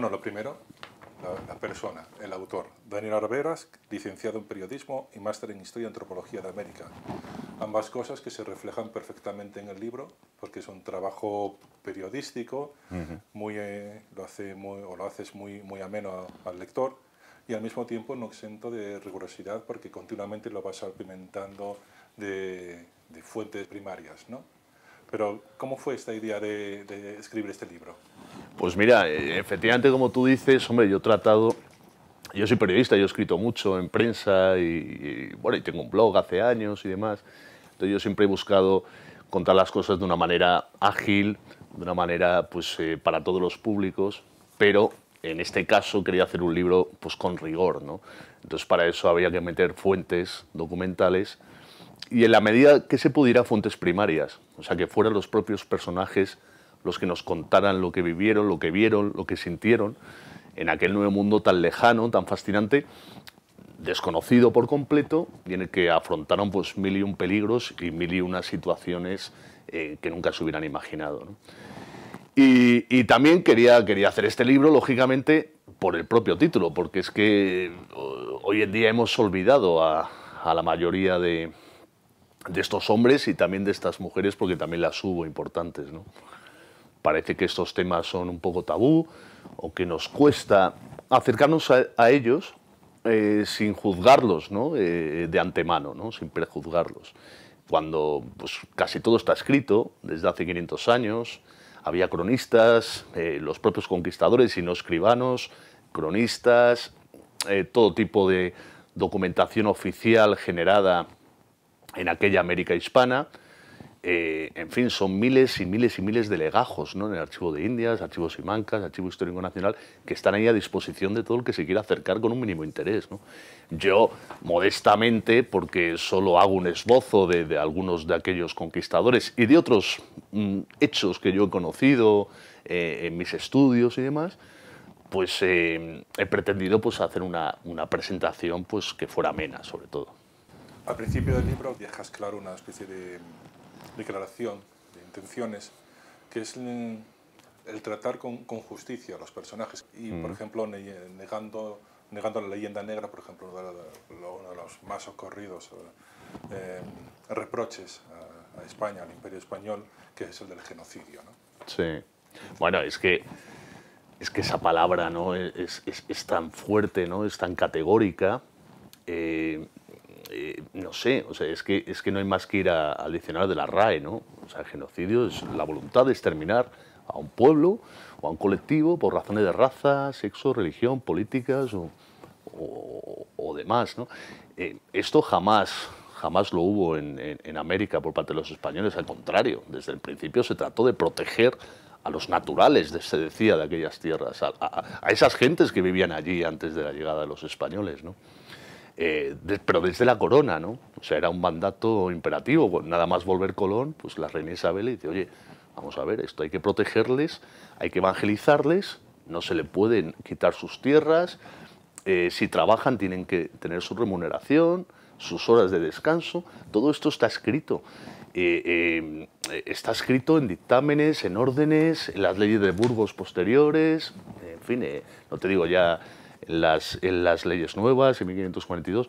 Bueno, lo primero, la, persona, el autor. Daniel Arberas, licenciado en periodismo y máster en Historia y Antropología de América. Ambas cosas que se reflejan perfectamente en el libro, porque es un trabajo periodístico, muy, eh, lo hace muy, o lo haces muy, muy ameno al lector, y al mismo tiempo no exento de rigurosidad, porque continuamente lo vas alimentando de, fuentes primarias, ¿no? Pero, ¿cómo fue esta idea de escribir este libro? Pues mira, eh, efectivamente, como tú dices, hombre, yo he tratado. Yo soy periodista, yo he escrito mucho en prensa y, bueno, y tengo un blog hace años y demás. Entonces yo siempre he buscado contar las cosas de una manera ágil, de una manera pues eh, para todos los públicos, pero en este caso quería hacer un libro pues con rigor, ¿no? Entonces para eso había que meter fuentes documentales y en la medida que se pudiera fuentes primarias, o sea que fueran los propios personajes los que nos contaran lo que vivieron, lo que vieron, lo que sintieron en aquel nuevo mundo tan lejano, tan fascinante, desconocido por completo en el que afrontaron pues mil y un peligros y mil y unas situaciones eh, que nunca se hubieran imaginado. Y, también quería, quería hacer este libro, lógicamente, por el propio título, porque es que eh, hoy en día hemos olvidado a, la mayoría de, de estos hombres y también de estas mujeres, porque también las hubo importantes. ¿no? parece que estos temas son un poco tabú o que nos cuesta acercarnos a, ellos eh, sin juzgarlos eh, de antemano, sin prejuzgarlos. Cuando pues, casi todo está escrito, desde hace 500 años, había cronistas, eh, los propios conquistadores y no escribanos, cronistas, todo tipo de documentación oficial generada en aquella América hispana, eh, en fin, son miles y miles y miles de legajos ¿no? en el Archivo de Indias, Archivo Simancas, Archivo Histórico Nacional, que están ahí a disposición de todo el que se quiera acercar con un mínimo interés. ¿no? Yo, modestamente, porque solo hago un esbozo de, algunos de aquellos conquistadores y de otros mm, hechos que yo he conocido eh, en mis estudios y demás, pues eh, he pretendido pues, hacer una, una presentación pues, que fuera amena, sobre todo. Al principio del libro dejas claro una especie de declaración de intenciones, que es el, tratar con, justicia a los personajes. Y, por mm. ejemplo, negando, negando la leyenda negra, por ejemplo, uno de los más ocurridos eh, em, reproches a, España, al imperio español, que es el del genocidio. ¿no? Sí. Bueno, es que es que esa palabra ¿no? es, tan fuerte, ¿no? es tan categórica, eh, eh, no sé, o sea, es que, no hay más que ir a, al diccionario de la RAE, ¿no? O sea, el genocidio es la voluntad de exterminar a un pueblo o a un colectivo por razones de raza, sexo, religión, políticas o, demás, ¿no? Eh, esto jamás jamás lo hubo en, América por parte de los españoles, al contrario, desde el principio se trató de proteger a los naturales, se decía, de aquellas tierras, a, a esas gentes que vivían allí antes de la llegada de los españoles, ¿no? Eh, pero desde la corona, ¿no? O sea, era un mandato imperativo. Pues nada más volver Colón, pues la reina Isabel dice, oye, vamos a ver, esto hay que protegerles, hay que evangelizarles, no se le pueden quitar sus tierras, eh, si trabajan tienen que tener su remuneración, sus horas de descanso, todo esto está escrito. Eh, está escrito en dictámenes, en órdenes, en las leyes de Burgos posteriores, en fin, no te digo ya en las, leyes nuevas, en 1542,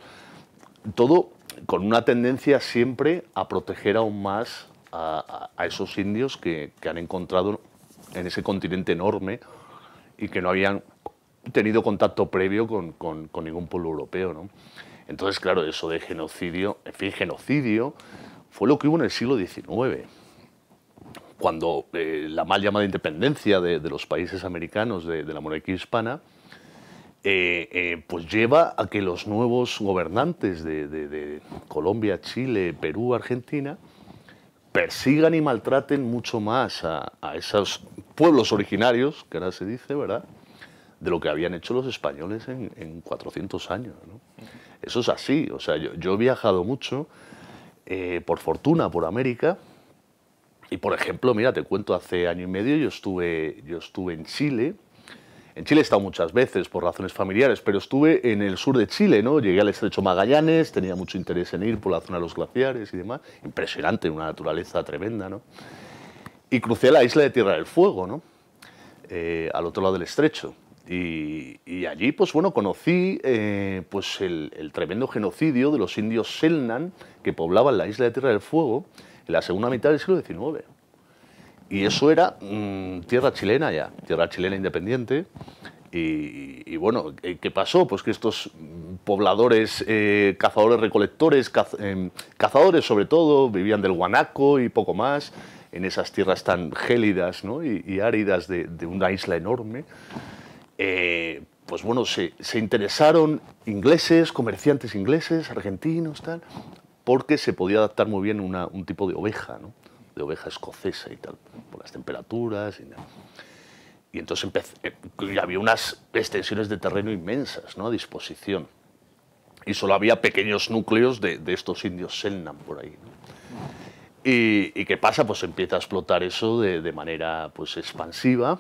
todo con una tendencia siempre a proteger aún más a, esos indios que, han encontrado en ese continente enorme y que no habían tenido contacto previo con, ningún pueblo europeo. Entonces, claro, eso de genocidio, en fin, genocidio, fue lo que hubo en el siglo XIX, cuando eh, la mal llamada independencia de, los países americanos de, la monarquía hispana eh, eh, pues lleva a que los nuevos gobernantes de, Colombia, Chile, Perú, Argentina, persigan y maltraten mucho más a, esos pueblos originarios, que ahora se dice, ¿verdad?, de lo que habían hecho los españoles en, 400 años. Eso es así, o sea, yo, he viajado mucho, eh, por fortuna, por América, y por ejemplo, mira, te cuento, hace año y medio yo estuve, yo estuve en Chile, en Chile he estado muchas veces por razones familiares, pero estuve en el sur de Chile, ¿no? Llegué al estrecho Magallanes, tenía mucho interés en ir por la zona de los glaciares y demás. Impresionante, una naturaleza tremenda, ¿no? Y crucé la isla de Tierra del Fuego, ¿no? Eh, al otro lado del estrecho. Y, allí, pues bueno, conocí eh, pues el, el, tremendo genocidio de los indios Selnan que poblaban la isla de Tierra del Fuego en la segunda mitad del siglo XIX. Y eso era mm, tierra chilena ya, tierra chilena independiente. Y, bueno, ¿qué pasó? Pues que estos pobladores, eh, cazadores recolectores, eh, cazadores sobre todo, vivían del guanaco y poco más, en esas tierras tan gélidas y, áridas de, una isla enorme. Eh, pues bueno, se, interesaron ingleses, comerciantes ingleses, argentinos, tal, porque se podía adaptar muy bien un tipo de oveja. ¿no? de oveja escocesa y tal, por las temperaturas y entonces eh, había unas extensiones de terreno inmensas ¿no? a disposición. Y solo había pequeños núcleos de, estos indios Selnam por ahí. Y, qué pasa? Pues empieza a explotar eso de, manera pues, expansiva,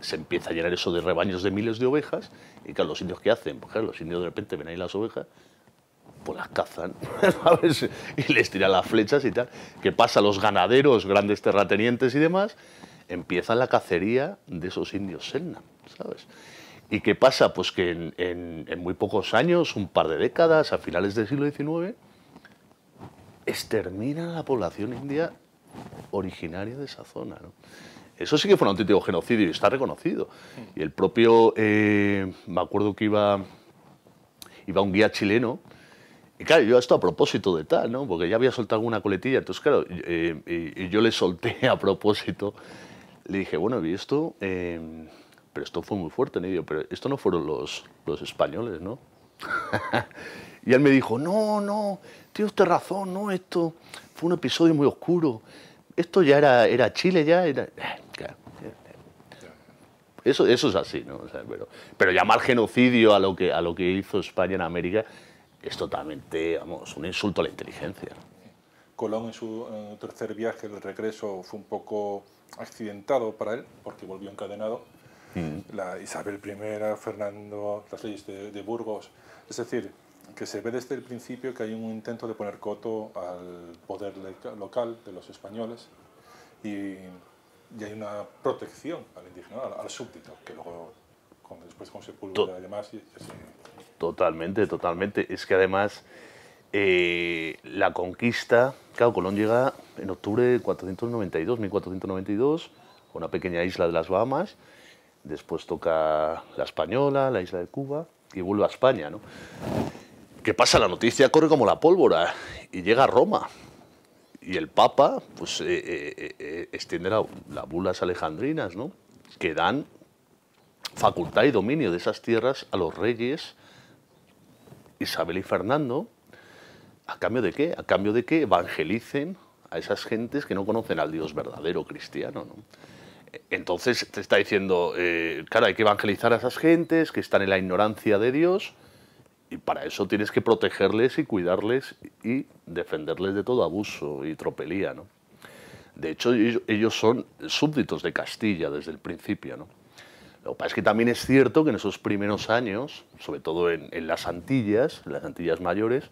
se empieza a llenar eso de rebaños de miles de ovejas, y claro, los indios ¿qué hacen? Pues los indios de repente ven ahí las ovejas pues las cazan, Y les tiran las flechas y tal. ¿Qué pasa? Los ganaderos, grandes terratenientes y demás, empiezan la cacería de esos indios Selnam, ¿sabes? ¿Y qué pasa? Pues que en, muy pocos años, un par de décadas, a finales del siglo XIX, exterminan a la población india originaria de esa zona. ¿no? Eso sí que fue un auténtico genocidio y está reconocido. Y el propio, eh, me acuerdo que iba, iba un guía chileno y claro, yo esto a propósito de tal, ¿no? Porque ya había soltado una coletilla. Entonces, claro, y, eh, yo le solté a propósito. Le dije, bueno, y esto... Em, pero esto fue muy fuerte, pero esto no fueron los, los españoles, ¿no? y él me dijo, no, no, tiene usted razón, no, esto fue un episodio muy oscuro. Esto ya era, era Chile, ya era... Eh, eh, eso, eso es así, ¿no? pero, pero llamar genocidio a lo, que, a lo que hizo España en América es totalmente, vamos, un insulto a la inteligencia. Colón en su tercer viaje, el regreso, fue un poco accidentado para él, porque volvió encadenado. Mm. Isabel I, Fernando, las leyes de, Burgos. Es decir, que se ve desde el principio que hay un intento de poner coto al poder local de los españoles y, hay una protección al indígena, al, súbdito, que luego después con sepultura y demás... Totalmente, totalmente. Es que además eh, la conquista, claro, Colón llega en octubre de 492, 1492, con una pequeña isla de las Bahamas, después toca la Española, la isla de Cuba y vuelve a España, ¿no? ¿Qué pasa? La noticia corre como la pólvora y llega a Roma. Y el Papa pues, eh, eh, extiende las bulas alejandrinas, ¿no? que dan facultad y dominio de esas tierras a los reyes Isabel y Fernando, ¿a cambio de qué? A cambio de que evangelicen a esas gentes que no conocen al Dios verdadero cristiano. Entonces te está diciendo, eh, claro, hay que evangelizar a esas gentes que están en la ignorancia de Dios y para eso tienes que protegerles y cuidarles y defenderles de todo abuso y tropelía. ¿no? De hecho, ellos son súbditos de Castilla desde el principio. ¿no? Lo que pasa es que también es cierto que en esos primeros años, sobre todo en, las Antillas, en las Antillas mayores,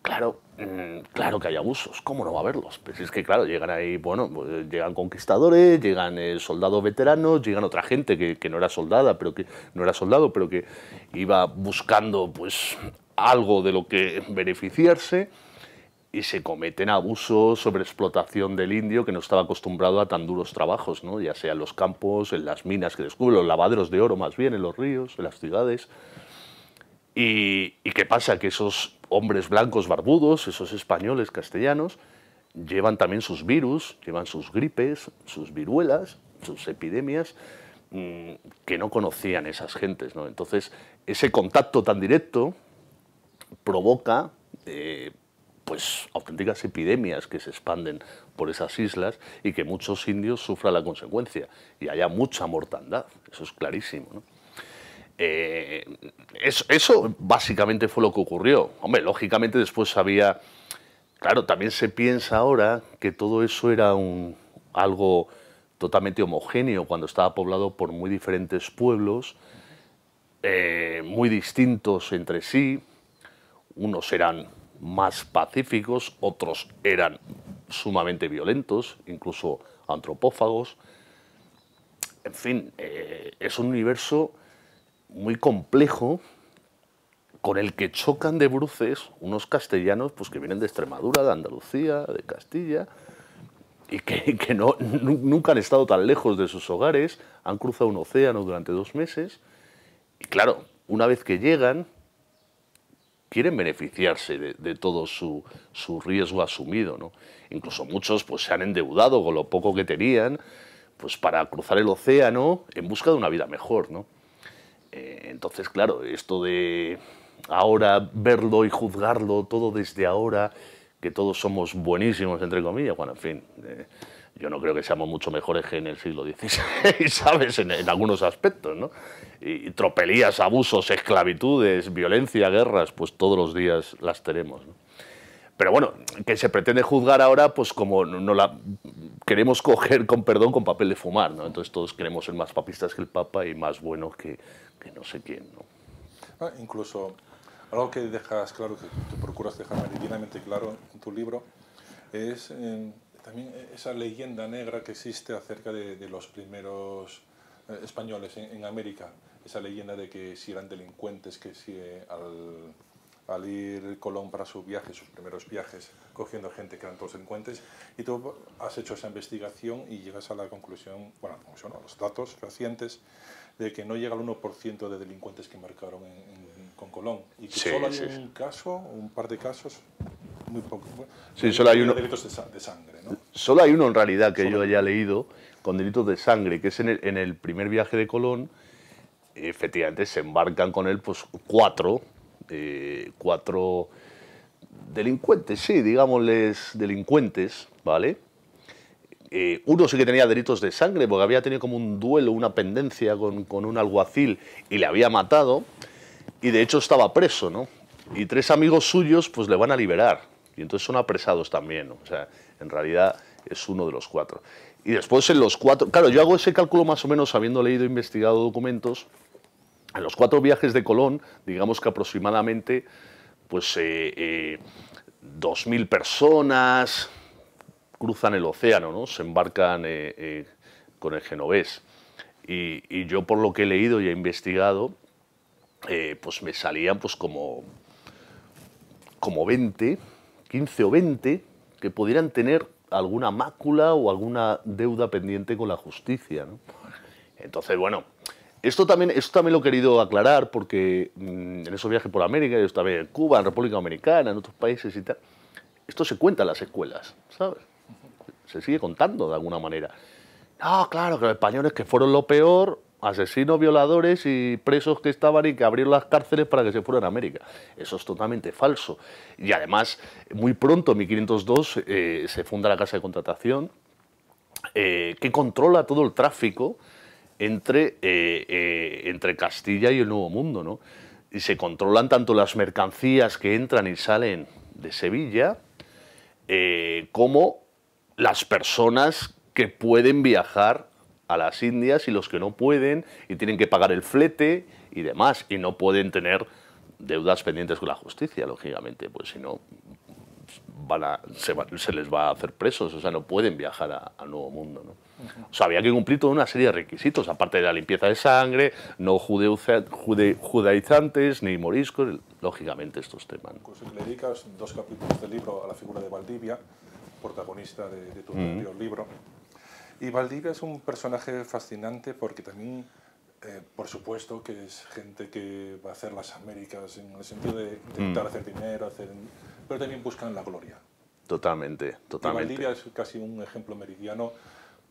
claro, mm, claro que hay abusos, ¿cómo no va a haberlos? Pues es que, claro, llegan ahí, bueno, pues, llegan conquistadores, llegan eh, soldados veteranos, llegan otra gente que, que, no era soldada, pero que no era soldado, pero que iba buscando pues algo de lo que beneficiarse y se cometen abusos sobre explotación del indio que no estaba acostumbrado a tan duros trabajos, ¿no? ya sea en los campos, en las minas que descubren, los lavaderos de oro más bien, en los ríos, en las ciudades. ¿Y, qué pasa? Que esos hombres blancos barbudos, esos españoles castellanos, llevan también sus virus, llevan sus gripes, sus viruelas, sus epidemias, mm, que no conocían esas gentes. ¿no? Entonces, ese contacto tan directo provoca eh, pues auténticas epidemias que se expanden por esas islas y que muchos indios sufran la consecuencia y haya mucha mortandad, eso es clarísimo. Eh, eso, básicamente fue lo que ocurrió. Hombre, lógicamente después había... Claro, también se piensa ahora que todo eso era un, algo totalmente homogéneo cuando estaba poblado por muy diferentes pueblos, eh, muy distintos entre sí. Unos eran más pacíficos, otros eran sumamente violentos, incluso antropófagos. En fin, eh, es un universo muy complejo con el que chocan de bruces unos castellanos pues, que vienen de Extremadura, de Andalucía, de Castilla, y que, que no, nunca han estado tan lejos de sus hogares, han cruzado un océano durante dos meses, y claro, una vez que llegan, quieren beneficiarse de, todo su, riesgo asumido. ¿no? Incluso muchos pues, se han endeudado con lo poco que tenían pues, para cruzar el océano en busca de una vida mejor. ¿no? Eh, entonces, claro, esto de ahora verlo y juzgarlo todo desde ahora, que todos somos buenísimos, entre comillas, bueno, en fin. Eh, yo no creo que seamos mucho mejores que en el siglo XVI, ¿sabes? En, algunos aspectos, ¿no? Y, tropelías, abusos, esclavitudes, violencia, guerras, pues todos los días las tenemos, ¿no? Pero bueno, que se pretende juzgar ahora, pues como no la queremos coger con perdón con papel de fumar, ¿no? Entonces todos queremos ser más papistas que el Papa y más buenos que, que no sé quién, ¿no? Ah, incluso algo que dejas claro, que procuras dejar claramente claro en tu libro, es eh, también e-, esa leyenda negra que existe acerca de, los primeros eh, españoles en, América, esa leyenda de que si eran delincuentes, que si eh, al, ir Colón para su viaje, sus primeros viajes, cogiendo gente que eran todos delincuentes, y tú has hecho esa investigación y llegas a la conclusión, bueno, a los datos recientes, de que no llega al 1% de delincuentes que marcaron con Colón, y que solo hay un caso, un par de casos poco. sí, solo hay uno. Delitos de, sangre, Solo hay uno en realidad que yo haya leído con delitos de sangre, que es en el, primer viaje de Colón. Efectivamente, se embarcan con él pues, cuatro, eh, cuatro delincuentes, sí, digámosles delincuentes, ¿vale? Eh, uno sí que tenía delitos de sangre, porque había tenido como un duelo, una pendencia con, con, un alguacil y le había matado, y de hecho estaba preso, ¿no? Y tres amigos suyos pues le van a liberar entonces son apresados también, o sea, en realidad es uno de los cuatro. Y después en los cuatro, claro, yo hago ese cálculo más o menos habiendo leído e investigado documentos, en los cuatro viajes de Colón, digamos que aproximadamente, pues, eh, 2.000 eh, personas cruzan el océano, ¿no? Se embarcan eh, eh, con el genovés. Y, yo por lo que he leído y he investigado, pues me salían pues como, como 20, 15 o 20 que pudieran tener alguna mácula o alguna deuda pendiente con la justicia. Entonces, bueno, esto también, esto también lo he querido aclarar porque mm, en esos viajes por América, yo estaba en Cuba, en República Dominicana, en otros países y tal, esto se cuenta en las escuelas, ¿sabes? Se sigue contando de alguna manera. No, claro, que los españoles que fueron lo peor, asesinos, violadores y presos que estaban y que abrieron las cárceles para que se fueran a América. Eso es totalmente falso. Y además, muy pronto, en 1502, eh, se funda la Casa de Contratación, eh, que controla todo el tráfico entre, eh, entre Castilla y el Nuevo Mundo. Y se controlan tanto las mercancías que entran y salen de Sevilla, como las personas que pueden viajar a las Indias y los que no pueden y tienen que pagar el flete y demás y no pueden tener deudas pendientes con la justicia, lógicamente, pues si no van se, les va a hacer presos, o sea, no pueden viajar a, Nuevo Mundo. ¿no? O sea, había que cumplir toda una serie de requisitos, aparte de la limpieza de sangre, no judaizantes ni moriscos, lógicamente estos temas. Incluso le pues dedicas dos capítulos del libro a la figura de Valdivia, protagonista de, tu anterior libro, y Valdivia es un personaje fascinante porque también, eh, por supuesto, que es gente que va a hacer las Américas en el sentido de mm. intentar hacer dinero, hacer, pero también buscan la gloria. Totalmente, totalmente. Valdivia es casi un ejemplo meridiano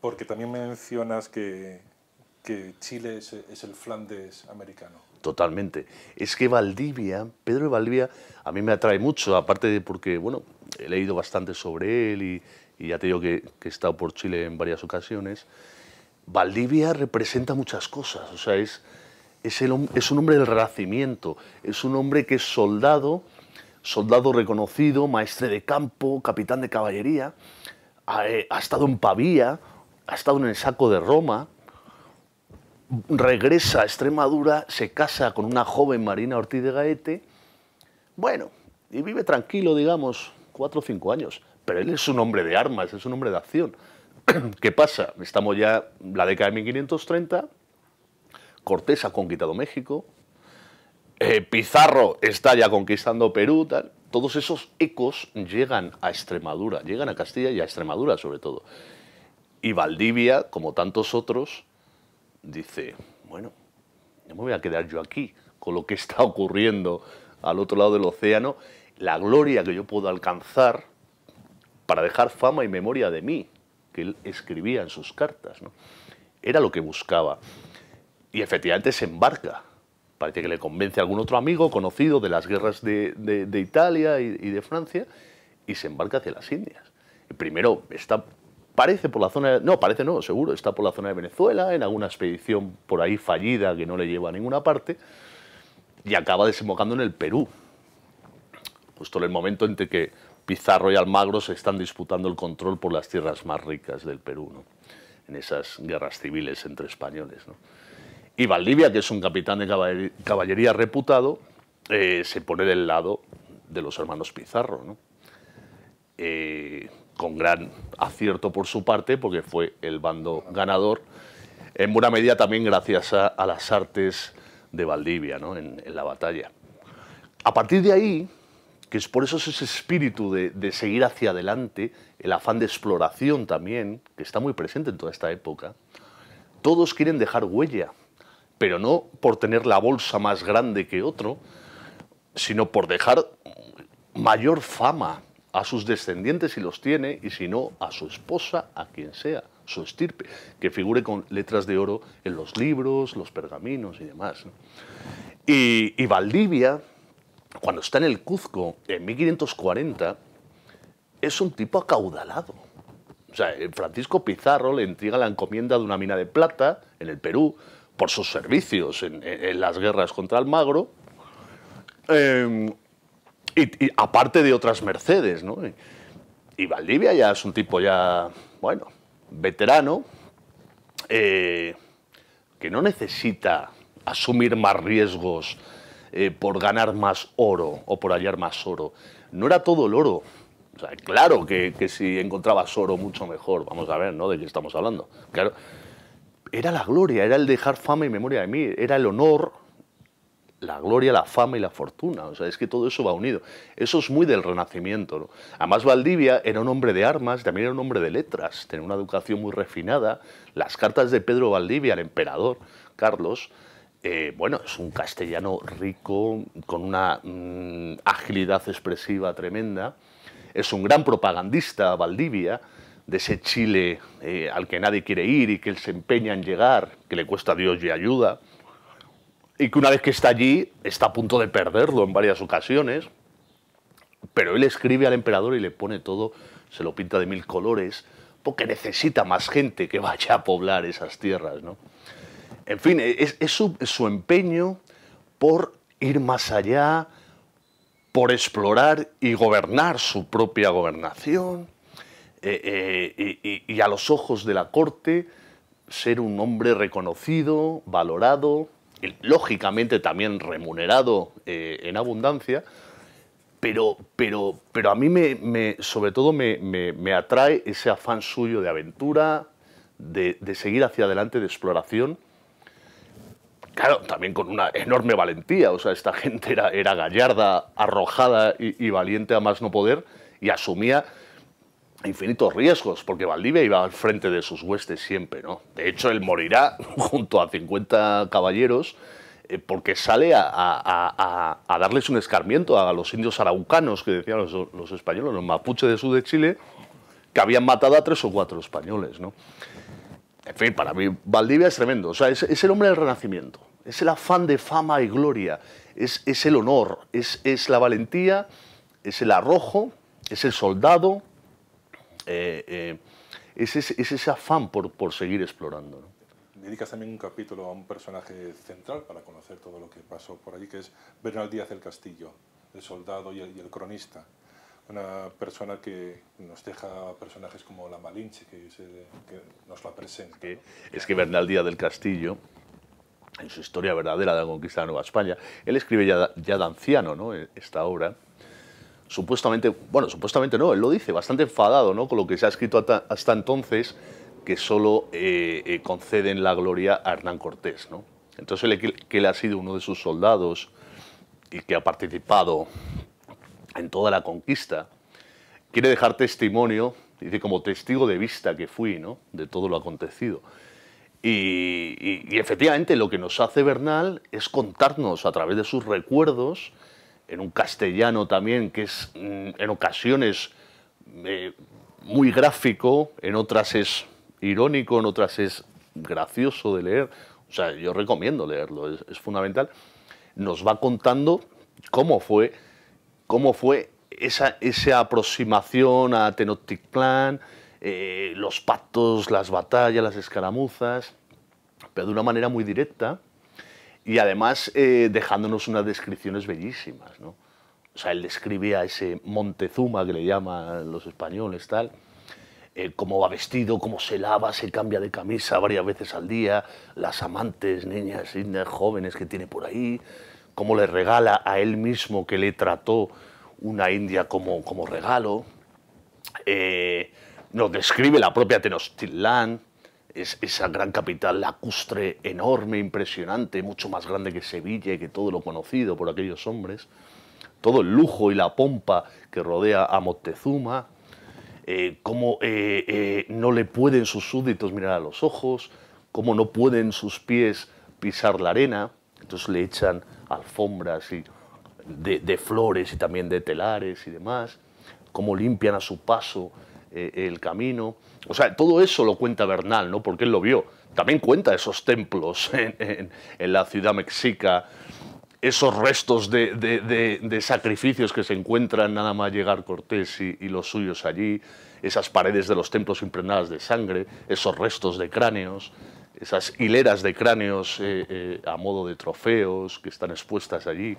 porque también mencionas que, Chile es, es el Flandes americano. Totalmente. Es que Valdivia, Pedro de Valdivia, a mí me atrae mucho, aparte de porque, bueno, he leído bastante sobre él y y ya te digo que, he estado por Chile en varias ocasiones, Valdivia representa muchas cosas, o sea, es, un hombre del renacimiento, es un hombre que es soldado, soldado reconocido, maestre de campo, capitán de caballería, ha, eh, ha estado en Pavía, ha estado en el saco de Roma, regresa a Extremadura, se casa con una joven Marina Ortiz de Gaete, bueno, y vive tranquilo, digamos, cuatro o cinco años pero él es un hombre de armas, es un hombre de acción. ¿Qué pasa? Estamos ya en la década de 1530, Cortés ha conquistado México, eh, Pizarro está ya conquistando Perú, tal. todos esos ecos llegan a Extremadura, llegan a Castilla y a Extremadura sobre todo. Y Valdivia, como tantos otros, dice, bueno, no me voy a quedar yo aquí con lo que está ocurriendo al otro lado del océano, la gloria que yo puedo alcanzar para dejar fama y memoria de mí, que él escribía en sus cartas. Era lo que buscaba. Y efectivamente se embarca. Parece que le convence a algún otro amigo conocido de las guerras de, Italia y, de Francia y se embarca hacia las Indias. primero está, parece por la zona, no, parece no, seguro, está por la zona de Venezuela, en alguna expedición por ahí fallida que no le lleva a ninguna parte y acaba desembocando en el Perú. Justo en el momento en que Pizarro y Almagro se están disputando el control por las tierras más ricas del Perú, ¿no? en esas guerras civiles entre españoles. Y Valdivia, que es un capitán de caballería reputado, eh, se pone del lado de los hermanos Pizarro, eh, con gran acierto por su parte, porque fue el bando ganador, en buena medida también gracias a, las artes de Valdivia en la batalla. A partir de ahí, que es por eso es ese espíritu de, seguir hacia adelante, el afán de exploración también, que está muy presente en toda esta época. Todos quieren dejar huella, pero no por tener la bolsa más grande que otro, sino por dejar mayor fama a sus descendientes si los tiene, y si no, a su esposa, a quien sea, su estirpe, que figure con letras de oro en los libros, los pergaminos y demás. y Valdivia, cuando está en el Cuzco, en 1540, es un tipo acaudalado. O sea, eh, Francisco Pizarro le entrega la encomienda de una mina de plata en el Perú por sus servicios en, las guerras contra Almagro. magro, em, y, aparte de otras mercedes, ¿no? Y, Valdivia ya es un tipo ya, bueno, veterano, eh, que no necesita asumir más riesgos eh, por ganar más oro o por hallar más oro. No era todo el oro. claro que, que, si encontrabas oro mucho mejor, vamos a ver, ¿no? De qué estamos hablando. Claro, era la gloria, era el dejar fama y memoria de mí, era el honor, la gloria, la fama y la fortuna. O sea, es que todo eso va unido. Eso es muy del Renacimiento. Además, Valdivia era un hombre de armas, también era un hombre de letras, tenía una educación muy refinada. Las cartas de Pedro Valdivia al emperador Carlos eh, bueno, es un castellano rico, con una mm, agilidad expresiva tremenda. Es un gran propagandista, Valdivia, de ese Chile eh, al que nadie quiere ir y que él se empeña en llegar, que le cuesta Dios y ayuda. Y que una vez que está allí, está a punto de perderlo en varias ocasiones. Pero él escribe al emperador y le pone todo, se lo pinta de mil colores, porque necesita más gente que vaya a poblar esas tierras, ¿no? En fin, e, es, su, empeño por ir más allá, por explorar y gobernar su propia gobernación, eh, eh, y, a los ojos de la corte ser un hombre reconocido, valorado, lógicamente también remunerado eh, en abundancia, pero, pero, pero a mí me, sobre todo me, atrae ese afán suyo de aventura, de seguir hacia adelante, de exploración. Claro, también con una enorme valentía. O sea, esta gente era, era gallarda, arrojada y, valiente a más no poder y asumía infinitos riesgos, porque Valdivia iba al frente de sus huestes siempre, ¿no? De hecho, él morirá junto a 50 caballeros eh, porque sale a, darles un escarmiento a los indios araucanos, que decían los, los españoles, los mapuches de sur de Chile, que habían matado a tres o cuatro españoles, ¿no? En fin, para mí Valdivia es tremendo. O sea, es, el hombre del renacimiento. Es el afán de fama y gloria. Es, el honor. Es, la valentía. Es el arrojo. Es el soldado. Eh, eh, es, ese afán por, seguir explorando. dedicas también un capítulo a un personaje central para conocer todo lo que pasó por allí, que es Bernal Díaz del Castillo, el soldado y el cronista una persona que nos deja personajes como la Malinche, que, nos la presenta. Es que Bernal Díaz del Castillo, en su historia verdadera de la conquista de Nueva España, él escribe ya, ya de anciano ¿no? E, esta obra, supuestamente, bueno, supuestamente no, él lo dice, bastante enfadado ¿no? con lo que se ha escrito hasta, entonces, que solo eh, eh, conceden la gloria a Hernán Cortés. ¿no? Entonces, él, que él ha sido uno de sus soldados y que ha participado en toda la conquista, quiere dejar testimonio, dice, como testigo de vista que fui, ¿no? De todo lo acontecido. Y, efectivamente lo que nos hace Bernal es contarnos a través de sus recuerdos, en un castellano también que es mm, en ocasiones eh, muy gráfico, en otras es irónico, en otras es gracioso de leer. O sea, yo recomiendo leerlo, es fundamental. Nos va contando cómo fue cómo fue esa, esa aproximación a Tenochtitlan, eh, los pactos, las batallas, las escaramuzas, pero de una manera muy directa y además eh, dejándonos unas descripciones bellísimas. ¿no? O sea, él describe a ese Montezuma que le llaman los españoles, tal, eh, cómo va vestido, cómo se lava, se cambia de camisa varias veces al día, las amantes, niñas, niñas jóvenes que tiene por ahí, cómo le regala a él mismo que le trató una India como, como regalo. Eh, nos describe la propia Tenochtitlán, es, esa gran capital lacustre, enorme, impresionante, mucho más grande que Sevilla y que todo lo conocido por aquellos hombres. Todo el lujo y la pompa que rodea a Moctezuma, eh, cómo eh, eh, no le pueden sus súbditos mirar a los ojos, cómo no pueden sus pies pisar la arena, entonces le echan alfombras y de, flores y también de telares y demás, cómo limpian a su paso eh, el camino. O sea, todo eso lo cuenta Bernal, ¿no? Porque él lo vio. También cuenta esos templos en, la ciudad mexica, esos restos de, sacrificios que se encuentran nada más llegar Cortés y los suyos allí, esas paredes de los templos impregnadas de sangre, esos restos de cráneos esas hileras de cráneos eh, eh, a modo de trofeos que están expuestas allí.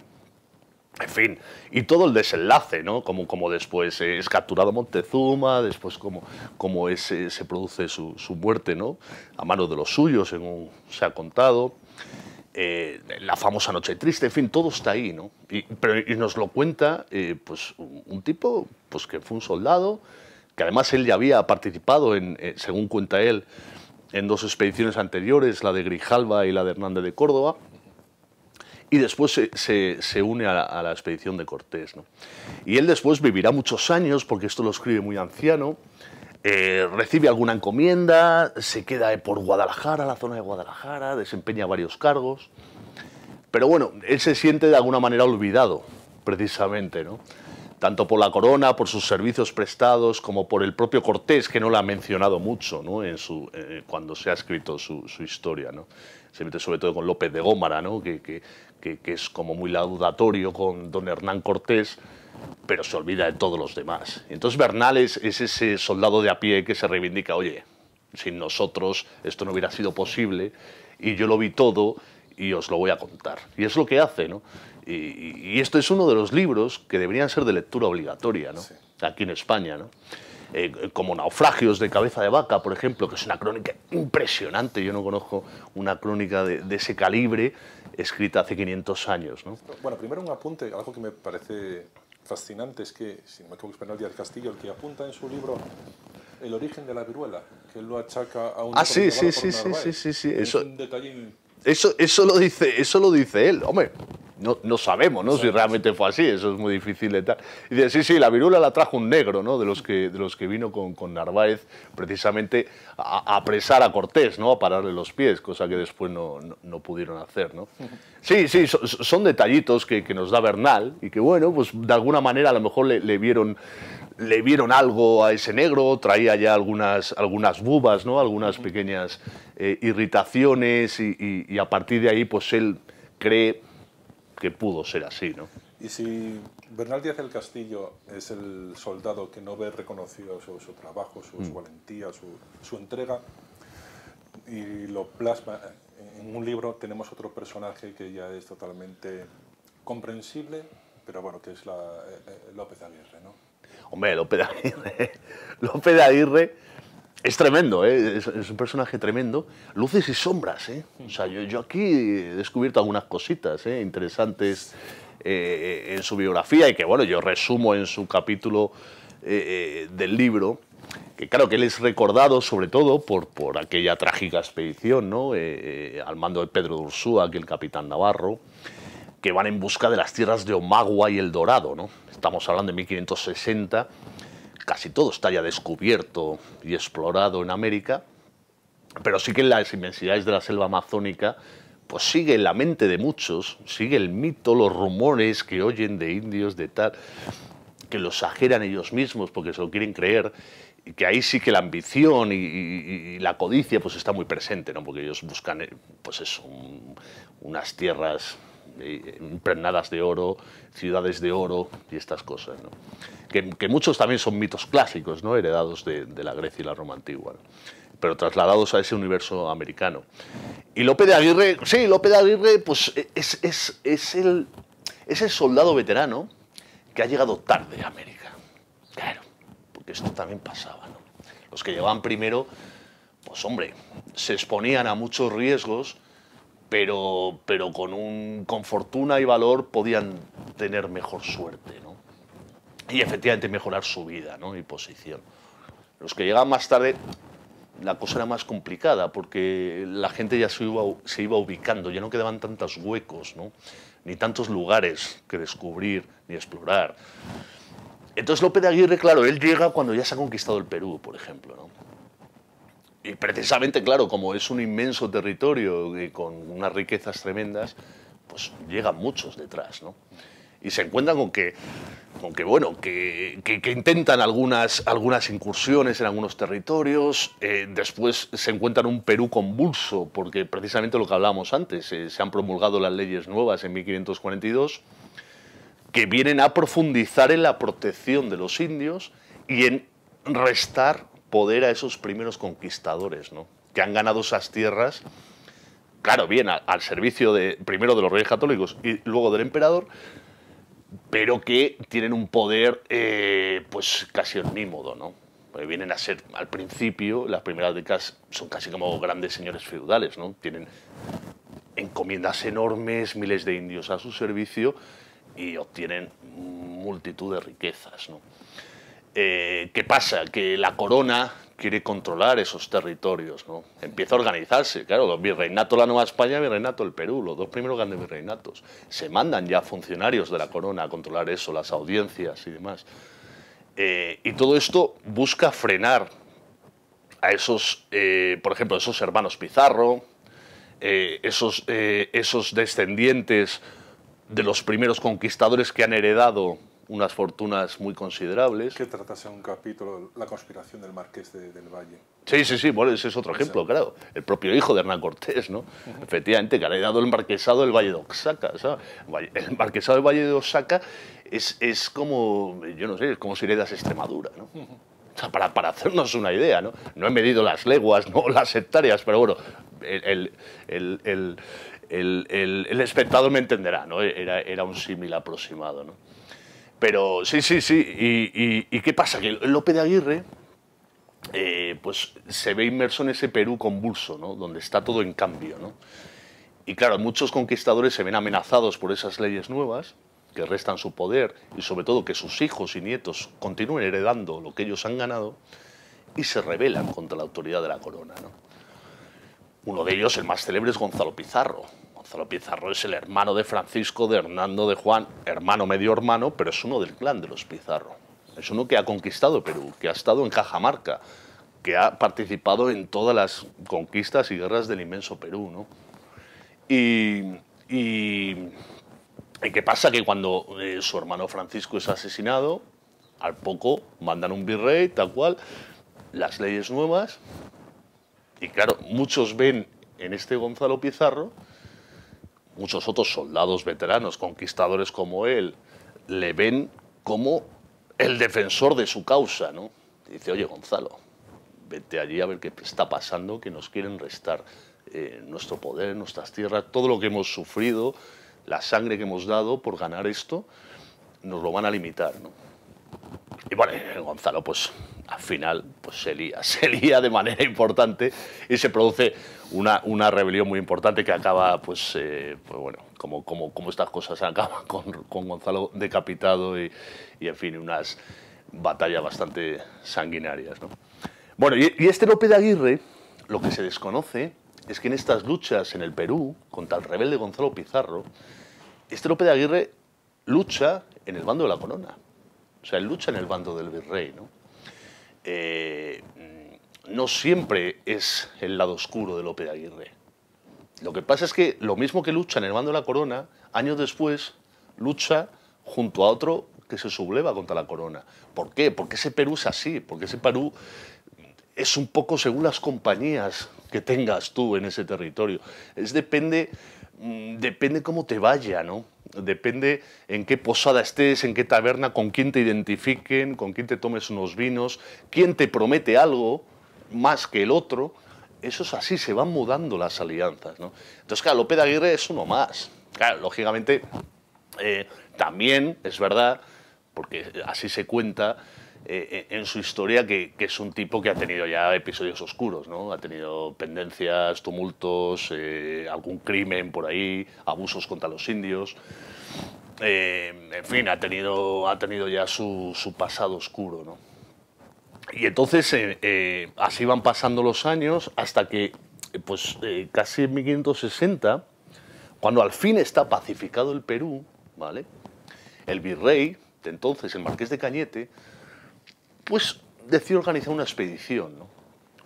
En fin, y todo el desenlace, ¿no? Como, como después es capturado Montezuma, después como, como eh, se produce su, muerte, ¿no? A mano de los suyos, según se ha contado. la famosa Noche Triste, en fin, todo está ahí, ¿no? Y, pero, nos lo cuenta pues, un, tipo pues, que fue un soldado, que además él ya había participado, en, según cuenta él, en dos expediciones anteriores, la de Grijalva y la de Hernández de Córdoba, y después se, une a la, expedición de Cortés. Y él después vivirá muchos años, porque esto lo escribe muy anciano, eh, recibe alguna encomienda, se queda por Guadalajara, la zona de Guadalajara, desempeña varios cargos, pero bueno, él se siente de alguna manera olvidado, precisamente, ¿no? tanto por la corona, por sus servicios prestados, como por el propio Cortés, que no lo ha mencionado mucho eh, cuando se ha escrito su, historia. Se mete sobre todo con López de Gómara, ¿no? que, es como muy laudatorio con don Hernán Cortés, pero se olvida de todos los demás. Entonces Bernal es, es ese soldado de a pie que se reivindica, oye, sin nosotros esto no hubiera sido posible, y yo lo vi todo y os lo voy a contar. Y es lo que hace, ¿no? Y, esto es uno de los libros que deberían ser de lectura obligatoria, ¿no? Aquí en España, ¿no? Eh, como Naufragios de Cabeza de Vaca, por ejemplo, que es una crónica impresionante. Yo no conozco una crónica de, ese calibre escrita hace 500 años. ¿no? Bueno, primero un apunte, algo que me parece fascinante es que, si no me equivoco, es Bernal Díaz Castillo el que apunta en su libro el origen de la viruela, que lo achaca a un... Ah, sí, sí, sí, sí, sí, sí, Eso, Eso, eso, lo dice, eso lo dice él, hombre no, sabemos ¿no? si realmente fue así, eso es muy difícil de tal. Y dice, sí, sí, la virula la trajo un negro, ¿no? de, los que, de los que vino con, con Narváez precisamente a, apresar a Cortés, ¿no? a pararle los pies, cosa que después no, pudieron hacer. ¿no? Sí, sí, son, detallitos que, nos da Bernal y que, bueno, pues de alguna manera a lo mejor le, vieron le vieron algo a ese negro, traía ya algunas, algunas bubas, ¿no? algunas pequeñas eh, irritaciones y, y, a partir de ahí pues él cree que pudo ser así, ¿no? Y si Bernal Díaz del Castillo es el soldado que no ve reconocido su, trabajo, su, su mm. valentía, su, entrega, y lo plasma en un libro, tenemos otro personaje que ya es totalmente comprensible, pero bueno, que es la, eh, eh, López Aguirre, ¿no? Hombre, López Aguirre, López Aguirre es tremendo, ¿eh? es, un personaje tremendo. Luces y sombras, ¿eh? O sea, yo, aquí he descubierto algunas cositas ¿eh? interesantes en su biografía y que, bueno, yo resumo en su capítulo del libro, que claro que él es recordado sobre todo por, por aquella trágica expedición, ¿no? al mando de Pedro de Ursúa, que el capitán Navarro, que van en busca de las tierras de Omagua y El Dorado, ¿no? Estamos hablando de 1560 casi todo está ya descubierto y explorado en América, pero sí que en las inmensidades de la selva amazónica pues sigue la mente de muchos, sigue el mito, los rumores que oyen de indios, de tal, que lo exageran ellos mismos porque se lo quieren creer, y que ahí sí que la ambición y, la codicia pues está muy presente, ¿no? porque ellos buscan eh, pues eso, unas tierras impregnadas eh, de oro, ciudades de oro y estas cosas. Que, muchos también son mitos clásicos, ¿no? heredados de, la Grecia y la Roma antigua, pero trasladados a ese universo americano. Y López de Aguirre, sí, Lope de Aguirre pues, eh, es, es, es, el, es soldado veterano que ha llegado tarde a América. Claro, porque esto también pasaba. Los que llevaban primero, pues hombre, se exponían a muchos riesgos pero, con, un, con fortuna y valor podían tener mejor suerte y efectivamente mejorar su vida ¿no? y posición. Los que llegaban más tarde, la cosa era más complicada porque la gente ya se iba, ubicando, ya no quedaban tantos huecos, ni tantos lugares que descubrir ni explorar. Entonces López de Aguirre, claro, él llega cuando ya se ha conquistado el Perú, por ejemplo. ¿no? y precisamente, claro, como es un inmenso territorio con unas riquezas tremendas, pues llegan muchos detrás, ¿no? Y se encuentran con que, con bueno, que, intentan algunas, algunas incursiones en algunos territorios, eh, después se encuentran un Perú convulso, porque precisamente lo que hablábamos antes, eh, se han promulgado las leyes nuevas en 1542, que vienen a profundizar en la protección de los indios y en restar poder a esos primeros conquistadores, ¿no? que han ganado esas tierras, claro, bien, al servicio de, primero de los reyes católicos y luego del emperador, pero que tienen un poder eh, pues casi onímodo, ¿no? Porque vienen a ser, al principio, las primeras décadas son casi como grandes señores feudales, ¿no? Tienen encomiendas enormes, miles de indios a su servicio y obtienen multitud de riquezas, ¿no? Eh, ¿Qué pasa? Que la corona quiere controlar esos territorios, ¿no? Empieza a organizarse, claro, los de la Nueva España, virreinato el Perú, los dos primeros grandes virreinatos. Se mandan ya funcionarios de la corona a controlar eso, las audiencias y demás. Eh, y todo esto busca frenar a esos, eh, por ejemplo, esos hermanos Pizarro, esos, esos descendientes de los primeros conquistadores que han heredado unas fortunas muy considerables. Que tratase un capítulo, la conspiración del marqués del Valle. Sí, sí, sí, bueno, ese es otro ejemplo, claro. El propio hijo de Hernán Cortés, ¿no? Efectivamente, que ha dado el marquesado del Valle de Oaxaca. El marquesado del Valle de Oaxaca es, es como, yo no sé, es como si das Extremadura, ¿no? O sea, para, para, hacernos una idea, ¿no? No he medido las leguas, no las hectáreas, pero bueno, el, el, el, el espectador me entenderá, ¿no? Era, era un símil aproximado, ¿no? Pero sí, sí, sí. ¿Y, qué pasa? Que López de Aguirre eh, pues, se ve inmerso en ese Perú convulso, ¿no? donde está todo en cambio. ¿no? Y claro, muchos conquistadores se ven amenazados por esas leyes nuevas que restan su poder y sobre todo que sus hijos y nietos continúen heredando lo que ellos han ganado y se rebelan contra la autoridad de la corona. Uno de ellos, el más célebre, es Gonzalo Pizarro, Gonzalo Pizarro es el hermano de Francisco, de Hernando, de Juan, hermano medio hermano, pero es uno del clan de los Pizarro. Es uno que ha conquistado Perú, que ha estado en Cajamarca, que ha participado en todas las conquistas y guerras del inmenso Perú. ¿no? Y, y, qué pasa? Que cuando eh, su hermano Francisco es asesinado, al poco mandan un virrey, tal cual, las leyes nuevas, y claro, muchos ven en este Gonzalo Pizarro muchos otros soldados veteranos, conquistadores como él, le ven como el defensor de su causa, ¿no? dice, oye, Gonzalo, vete allí a ver qué está pasando, que nos quieren restar eh, nuestro poder, nuestras tierras, todo lo que hemos sufrido, la sangre que hemos dado por ganar esto, nos lo van a limitar, y bueno, eh, Gonzalo, pues al final pues, se lía, se lía de manera importante y se produce una, rebelión muy importante que acaba, pues, eh, pues bueno, como, como, estas cosas acaban con, Gonzalo decapitado y, y, en fin, unas batallas bastante sanguinarias. ¿no? Bueno, y, y este Lope de Aguirre, lo que se desconoce es que en estas luchas en el Perú contra el rebelde Gonzalo Pizarro, este Lope de Aguirre lucha en el bando de la corona. O sea, él lucha en el bando del virrey. ¿no? Eh, no siempre es el lado oscuro de López Aguirre. Lo que pasa es que lo mismo que lucha en el bando de la corona, años después lucha junto a otro que se subleva contra la corona. ¿Por qué? Porque ese Perú es así, porque ese Perú es un poco según las compañías que tengas tú en ese territorio. Es depende, mm, depende cómo te vaya, ¿no? depende en qué posada estés, en qué taberna, con quién te identifiquen, con quién te tomes unos vinos, quién te promete algo más que el otro. Eso es así, se van mudando las alianzas. ¿no? Entonces, claro, López Aguirre es uno más. Claro, lógicamente, eh, también es verdad, porque así se cuenta, eh, eh, en su historia que, es un tipo que ha tenido ya episodios oscuros, ¿no? Ha tenido pendencias, tumultos, eh, algún crimen por ahí, abusos contra los indios. en fin, ha tenido, ha tenido ya su, pasado oscuro, ¿no? Y entonces así van pasando los años hasta que, pues casi en 1560, cuando al fin está pacificado el Perú, ¿vale? El virrey de entonces, el marqués de Cañete, pues decidió organizar una expedición,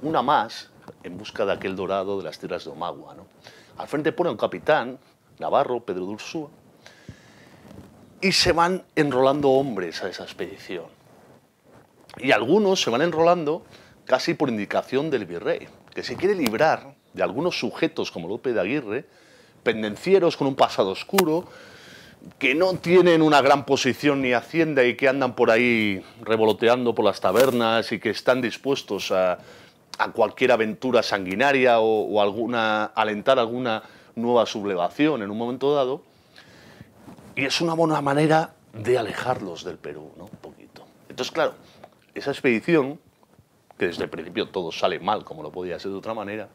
una más, en busca de aquel dorado de las tierras de Omagua. ¿no? Al frente pone un capitán, Navarro, Pedro Dursúa y se van enrolando hombres a esa expedición. Y algunos se van enrolando casi por indicación del virrey, que se quiere librar de algunos sujetos como López de Aguirre, pendencieros con un pasado oscuro, que no tienen una gran posición ni hacienda y que andan por ahí revoloteando por las tabernas y que están dispuestos a, cualquier aventura sanguinaria o, alguna, alentar alguna nueva sublevación en un momento dado. Y es una buena manera de alejarlos del Perú, ¿no? Un poquito. Entonces, claro, esa expedición, que desde el principio todo sale mal, como lo podía ser de otra manera,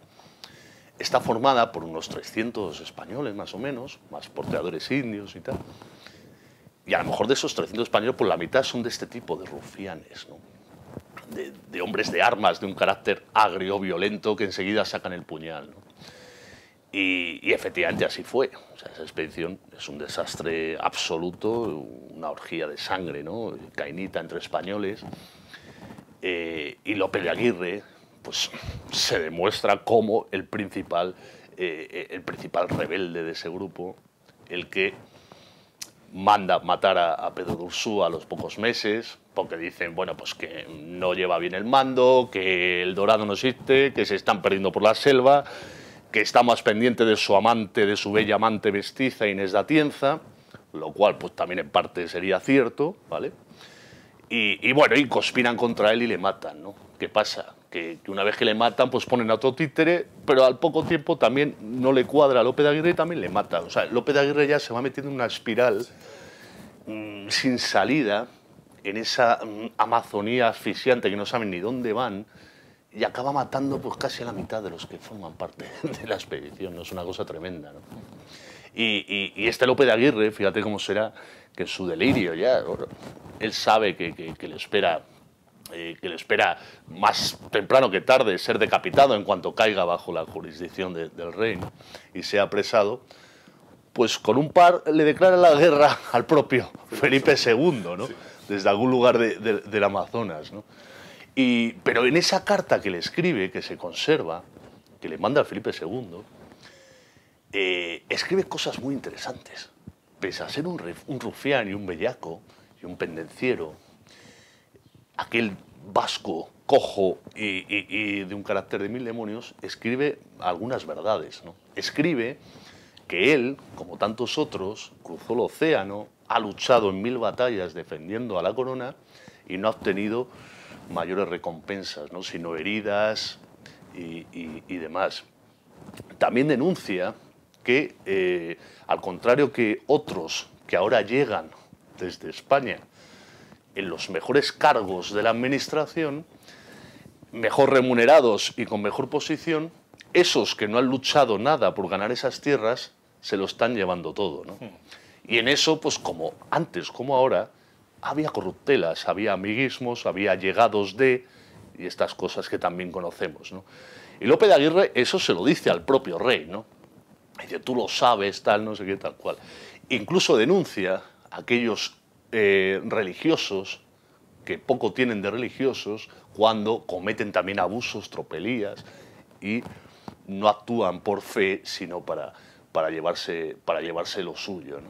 está formada por unos 300 españoles más o menos, más porteadores indios y tal. Y a lo mejor de esos 300 españoles, por pues la mitad son de este tipo de rufianes, de, hombres de armas, de un carácter agrio, violento, que enseguida sacan el puñal. Y, efectivamente así fue. O esa expedición es un desastre absoluto, una orgía de sangre, ¿no? cainita entre españoles. Eh, y López de Aguirre, pues se demuestra como el principal, eh, eh, el principal rebelde de ese grupo, el que manda matar a, Pedro Dursú a los pocos meses, porque dicen, bueno, pues que no lleva bien el mando, que el dorado no existe, que se están perdiendo por la selva, que está más pendiente de su amante, de su bella amante vestiza Inés Datienza, lo cual pues también en parte sería cierto, ¿vale? Y, y bueno, y conspiran contra él y le matan, ¿no? ¿Qué pasa? que una vez que le matan, pues ponen a otro títere, pero al poco tiempo también no le cuadra a López de Aguirre y también le matan. O sea, López de Aguirre ya se va metiendo en una espiral mm, sin salida, en esa mm, Amazonía asfixiante que no saben ni dónde van, y acaba matando pues casi a la mitad de los que forman parte de la expedición. ¿no? Es una cosa tremenda. ¿no? Y, este López de Aguirre, fíjate cómo será, que su delirio ya, él sabe que le espera eh, que le espera más temprano que tarde ser decapitado en cuanto caiga bajo la jurisdicción del rey y sea apresado, pues con un par le declara la guerra al propio Felipe II, desde algún lugar del Amazonas. pero en esa carta que le escribe, que se conserva, que le manda a Felipe II, eh, escribe cosas muy interesantes. Pese a ser un, rufián y un bellaco y un pendenciero, aquel vasco cojo y, de un carácter de mil demonios, escribe algunas verdades. Escribe que él, como tantos otros, cruzó el océano, ha luchado en mil batallas defendiendo a la corona y no ha obtenido mayores recompensas, ¿no? sino heridas y, demás. También denuncia que, eh, al contrario que otros que ahora llegan desde España en los mejores cargos de la administración, mejor remunerados y con mejor posición, esos que no han luchado nada por ganar esas tierras, se lo están llevando todo. Hmm. Y en eso, pues como antes, como ahora, había corruptelas, había amiguismos, había llegados de, y estas cosas que también conocemos. ¿no? Y López de Aguirre eso se lo dice al propio rey, ¿no? dice, tú lo sabes, tal, no sé qué, tal cual. Incluso denuncia aquellos eh, religiosos, que poco tienen de religiosos, cuando cometen también abusos, tropelías y no actúan por fe, sino para, para, llevarse, para llevarse lo suyo. ¿no?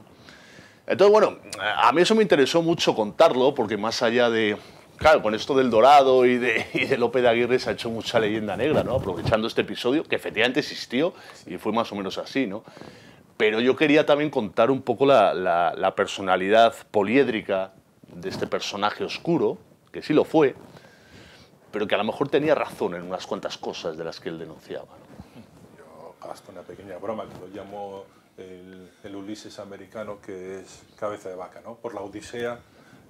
Entonces, bueno, a mí eso me interesó mucho contarlo, porque más allá de, claro, con esto del Dorado y de, y de López de Aguirre se ha hecho mucha leyenda negra, ¿no? aprovechando este episodio, que efectivamente existió y fue más o menos así, ¿no? Pero yo quería también contar un poco la, personalidad poliédrica de este personaje oscuro, que sí lo fue, pero que a lo mejor tenía razón en unas cuantas cosas de las que él denunciaba. Yo hasta una pequeña broma que lo llamo el, Ulises americano, que es cabeza de vaca, ¿no? Por la Odisea,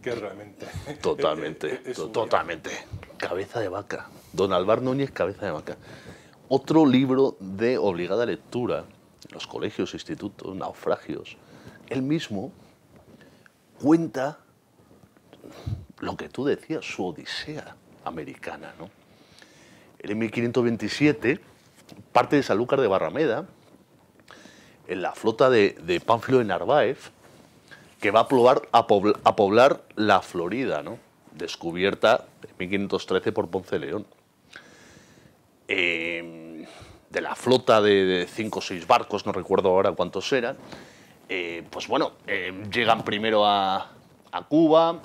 que realmente... Totalmente, totalmente. Cabeza de vaca. Don Álvaro Núñez, cabeza de vaca. Otro libro de obligada lectura los colegios, institutos, naufragios. Él mismo cuenta lo que tú decías, su odisea americana. en 1527 parte de Sanlúcar de Barrameda en la flota de, Pánfilo de Narváez, que va a poblar, a poblar, la Florida, ¿no? descubierta en 1513 por Ponce León. Eh, de la flota de, cinco o seis barcos, no recuerdo ahora cuántos eran, eh, pues bueno, eh, llegan primero a, Cuba,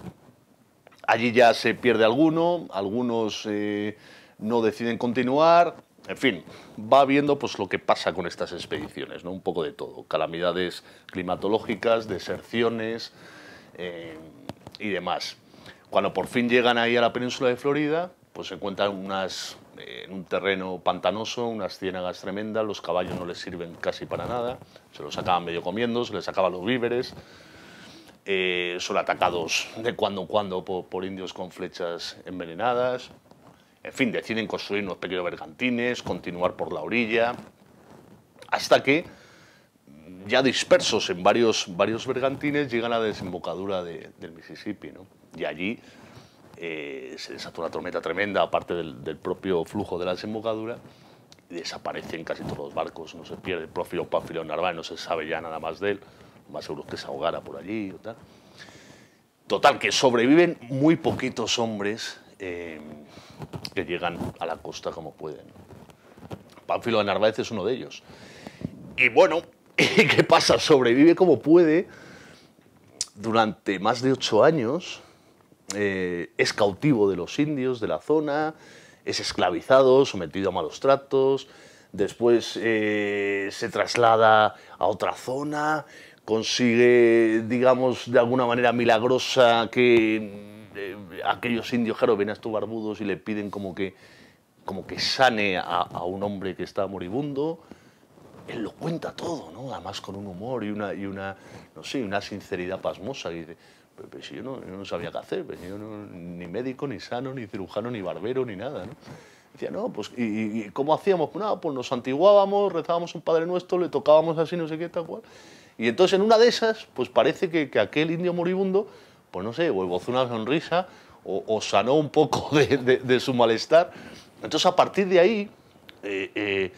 allí ya se pierde alguno, algunos eh, no deciden continuar, en fin, va viendo pues lo que pasa con estas expediciones, ¿no? un poco de todo, calamidades climatológicas, deserciones y demás. Cuando por fin llegan ahí a la península de Florida, pues se encuentran unas en un terreno pantanoso, unas ciénagas tremendas, los caballos no les sirven casi para nada, se los acaban medio comiendo, se les sacaban los víveres, eh, son atacados de cuando en cuando por, indios con flechas envenenadas, en fin, deciden construir unos pequeños bergantines, continuar por la orilla, hasta que, mm, ya dispersos en varios, varios bergantines, llegan a la desembocadura del Mississippi, y allí eh, se desató una tormenta tremenda, aparte del, propio flujo de la desembocadura, desaparecen casi todos los barcos, no se pierde el propio de Narváez, no se sabe ya nada más de él, más seguro es que se ahogara por allí tal. Total, que sobreviven muy poquitos hombres eh, que llegan a la costa como pueden. Pánfilo de Narváez es uno de ellos. Y bueno, ¿qué pasa? Sobrevive como puede durante más de ocho años eh, es cautivo de los indios de la zona, es esclavizado, sometido a malos tratos, después eh, se traslada a otra zona, consigue, digamos, de alguna manera milagrosa que eh, aquellos indios, claro, ven a estos barbudos y le piden como que, como que sane a, un hombre que está moribundo él lo cuenta todo, ¿no? Además con un humor y una, y una, no sé, una sinceridad pasmosa. Y pues, pues yo, no, sabía qué hacer, pues, yo ni médico, ni sano, ni cirujano, ni barbero, ni nada. ¿no? Decía, no, pues, ¿y, cómo hacíamos? Pues nada, pues nos santiguábamos, rezábamos un Padre Nuestro, le tocábamos así, no sé qué, tal cual. Y entonces en una de esas, pues parece que, aquel indio moribundo, pues no sé, o gozó una sonrisa, o, sanó un poco de, su malestar. Entonces a partir de ahí, eh, eh,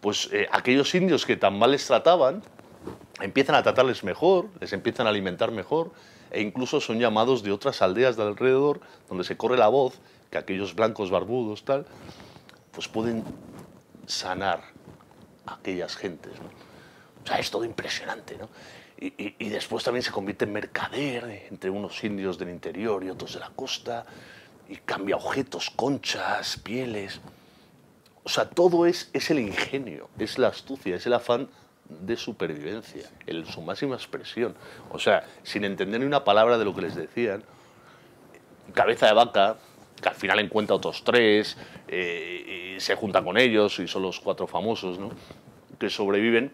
pues eh, aquellos indios que tan mal les trataban, empiezan a tratarles mejor, les empiezan a alimentar mejor, e incluso son llamados de otras aldeas de alrededor, donde se corre la voz que aquellos blancos barbudos, tal, pues pueden sanar a aquellas gentes. ¿no? O sea, es todo impresionante, ¿no? Y, y, después también se convierte en mercader entre unos indios del interior y otros de la costa, y cambia objetos, conchas, pieles. O sea, todo es, es el ingenio, es la astucia, es el afán de supervivencia, en su máxima expresión. O sea, sin entender ni una palabra de lo que les decían, cabeza de vaca, que al final encuentra otros tres, eh, se junta con ellos y son los cuatro famosos que sobreviven,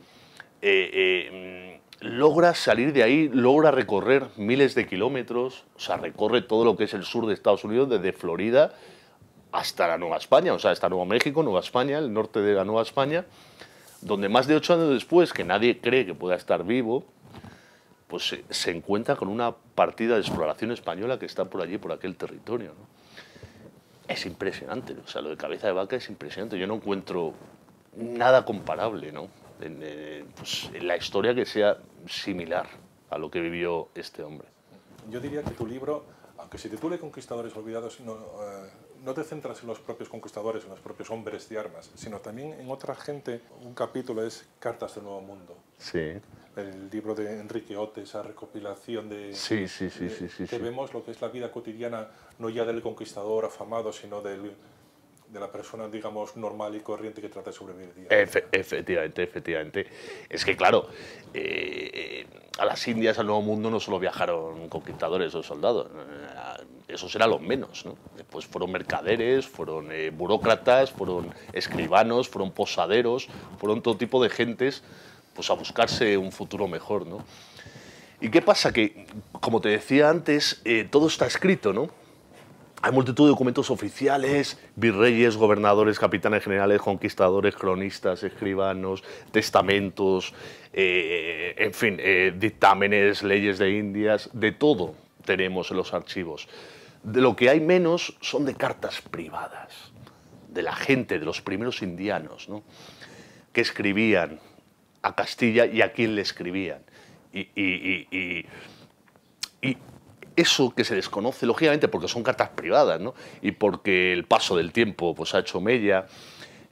eh, eh, logra salir de ahí, logra recorrer miles de kilómetros, o sea, recorre todo lo que es el sur de Estados Unidos, desde Florida hasta la Nueva España, o sea, hasta Nuevo México, Nueva España, el norte de la Nueva España, donde más de ocho años después, que nadie cree que pueda estar vivo, pues se, encuentra con una partida de exploración española que está por allí, por aquel territorio. Es impresionante, o sea, lo de cabeza de vaca es impresionante. Yo no encuentro nada comparable, ¿no? Eh, pues, en, la historia que sea similar a lo que vivió este hombre. Yo diría que tu libro, aunque se titule Conquistadores Olvidados, no, eh, no te centras en los propios conquistadores, en los propios hombres de armas, sino también en otra gente. Un capítulo es Cartas del Nuevo Mundo. Sí. El libro de Enrique Ote, esa recopilación de... Sí, sí, sí, sí, sí, Que vemos lo que es la vida cotidiana, no ya del conquistador afamado, sino del de la persona, digamos, normal y corriente que trata de sobrevivir. efectivamente, efectivamente. Es que, claro, eh, eh, a las Indias, al Nuevo Mundo, no solo viajaron conquistadores o soldados, eh, esos eran los menos. ¿no? Después fueron mercaderes, fueron burócratas, fueron escribanos, fueron posaderos, fueron todo tipo de gentes pues, a buscarse un futuro mejor. ¿no? ¿Y qué pasa? Que, como te decía antes, todo está escrito, ¿no? hay multitud de documentos oficiales, virreyes, gobernadores, capitanes generales, conquistadores, cronistas, escribanos, testamentos, eh, en fin, eh, dictámenes, leyes de Indias, de todo tenemos en los archivos. De lo que hay menos son de cartas privadas, de la gente, de los primeros indianos, ¿no? que escribían a Castilla y a quién le escribían. y, y eso que se desconoce, lógicamente, porque son cartas privadas, ¿no? Y porque el paso del tiempo pues, ha hecho mella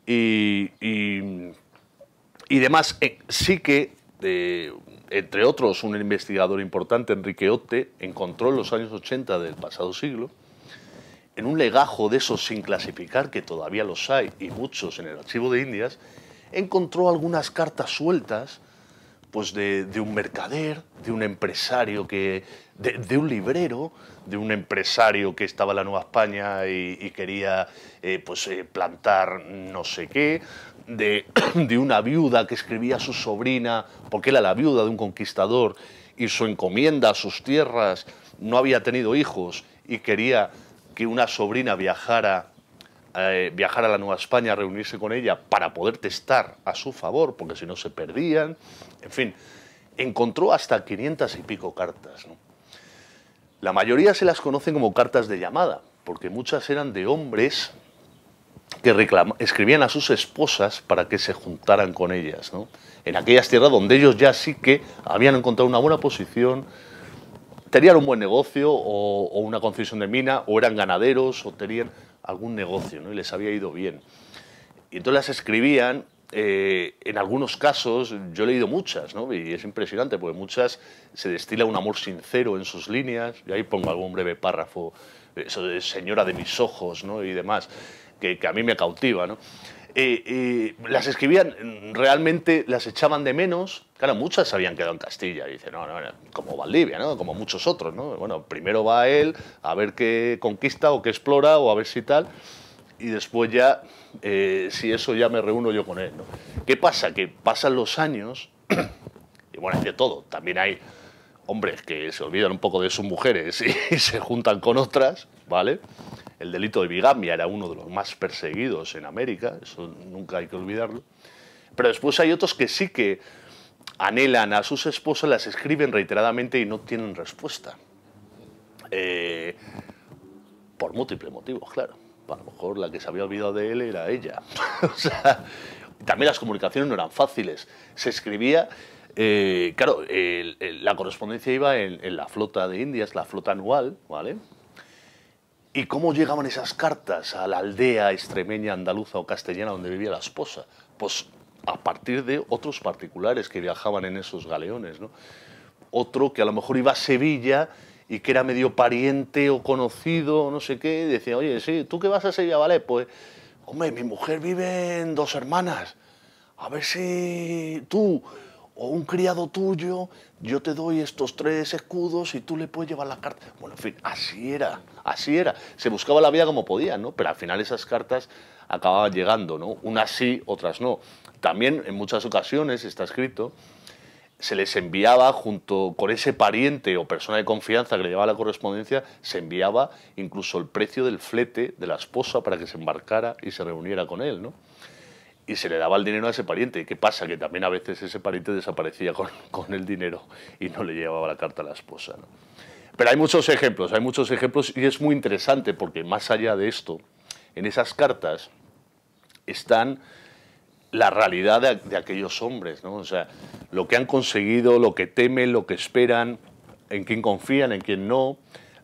y, y, demás. Eh, sí que, entre otros, un investigador importante, Enrique Otte, encontró en los años 80 del pasado siglo, en un legajo de esos sin clasificar, que todavía los hay, y muchos en el archivo de Indias, encontró algunas cartas sueltas pues, de, un mercader, de un empresario que, de, un librero, de un empresario que estaba en la Nueva España y, quería eh, pues, eh, plantar no sé qué, de, una viuda que escribía a su sobrina, porque era la viuda de un conquistador, y su encomienda, sus tierras, no había tenido hijos y quería que una sobrina viajara, eh, viajara a la Nueva España a reunirse con ella para poder testar a su favor, porque si no se perdían. En fin, encontró hasta 500 y pico cartas. La mayoría se las conocen como cartas de llamada, porque muchas eran de hombres que escribían a sus esposas para que se juntaran con ellas, en aquellas tierras donde ellos ya sí que habían encontrado una buena posición, tenían un buen negocio o, una concesión de mina, o eran ganaderos o tenían algún negocio y les había ido bien. Y entonces las escribían eh, en algunos casos, yo he leído muchas, y es impresionante, porque muchas se destila un amor sincero en sus líneas, y ahí pongo algún breve párrafo, eh, eso de señora de mis ojos y demás, que, a mí me cautiva. ¿no? Eh, las escribían, mm, realmente las echaban de menos, claro, muchas habían quedado en Castilla, dice, no, no, como Valdivia, como muchos otros, bueno, primero va él a ver qué conquista o qué explora o a ver si tal, y después ya eh, si eso ya me reúno yo con él. ¿Qué pasa? Que pasan los años, y bueno, es de todo, también hay hombres que se olvidan un poco de sus mujeres y, se juntan con otras, ¿vale? El delito de bigamia era uno de los más perseguidos en América, eso nunca hay que olvidarlo. Pero después hay otros que sí que anhelan a sus esposas, las escriben reiteradamente y no tienen respuesta. Eh, por múltiples motivos, claro a lo mejor la que se había olvidado de él era ella. también las comunicaciones no eran fáciles. Se escribía, eh, claro, la correspondencia iba en, la flota de Indias, la flota anual, ¿vale? ¿Y cómo llegaban esas cartas a la aldea extremeña, andaluza o castellana donde vivía la esposa? Pues a partir de otros particulares que viajaban en esos galeones, ¿no? Otro que a lo mejor iba a Sevilla y que era medio pariente o conocido, no sé qué, decía, oye, sí, ¿tú qué vas a Sevilla vale? Pues, hombre, mi mujer vive en dos hermanas, a ver si tú o un criado tuyo, yo te doy estos tres escudos y tú le puedes llevar la carta. Bueno, en fin, así era, así era. Se buscaba la vida como podía, ¿no? Pero al final esas cartas acababan llegando, ¿no? Unas sí, otras no. También en muchas ocasiones está escrito se les enviaba junto con ese pariente o persona de confianza que le llevaba la correspondencia, se enviaba incluso el precio del flete de la esposa para que se embarcara y se reuniera con él, ¿no? Y se le daba el dinero a ese pariente. ¿Y qué pasa? Que también a veces ese pariente desaparecía con, con el dinero y no le llevaba la carta a la esposa. Pero hay muchos ejemplos, hay muchos ejemplos y es muy interesante porque más allá de esto, en esas cartas están la realidad de, aquellos hombres, O sea, lo que han conseguido, lo que temen, lo que esperan, en quién confían, en quién no.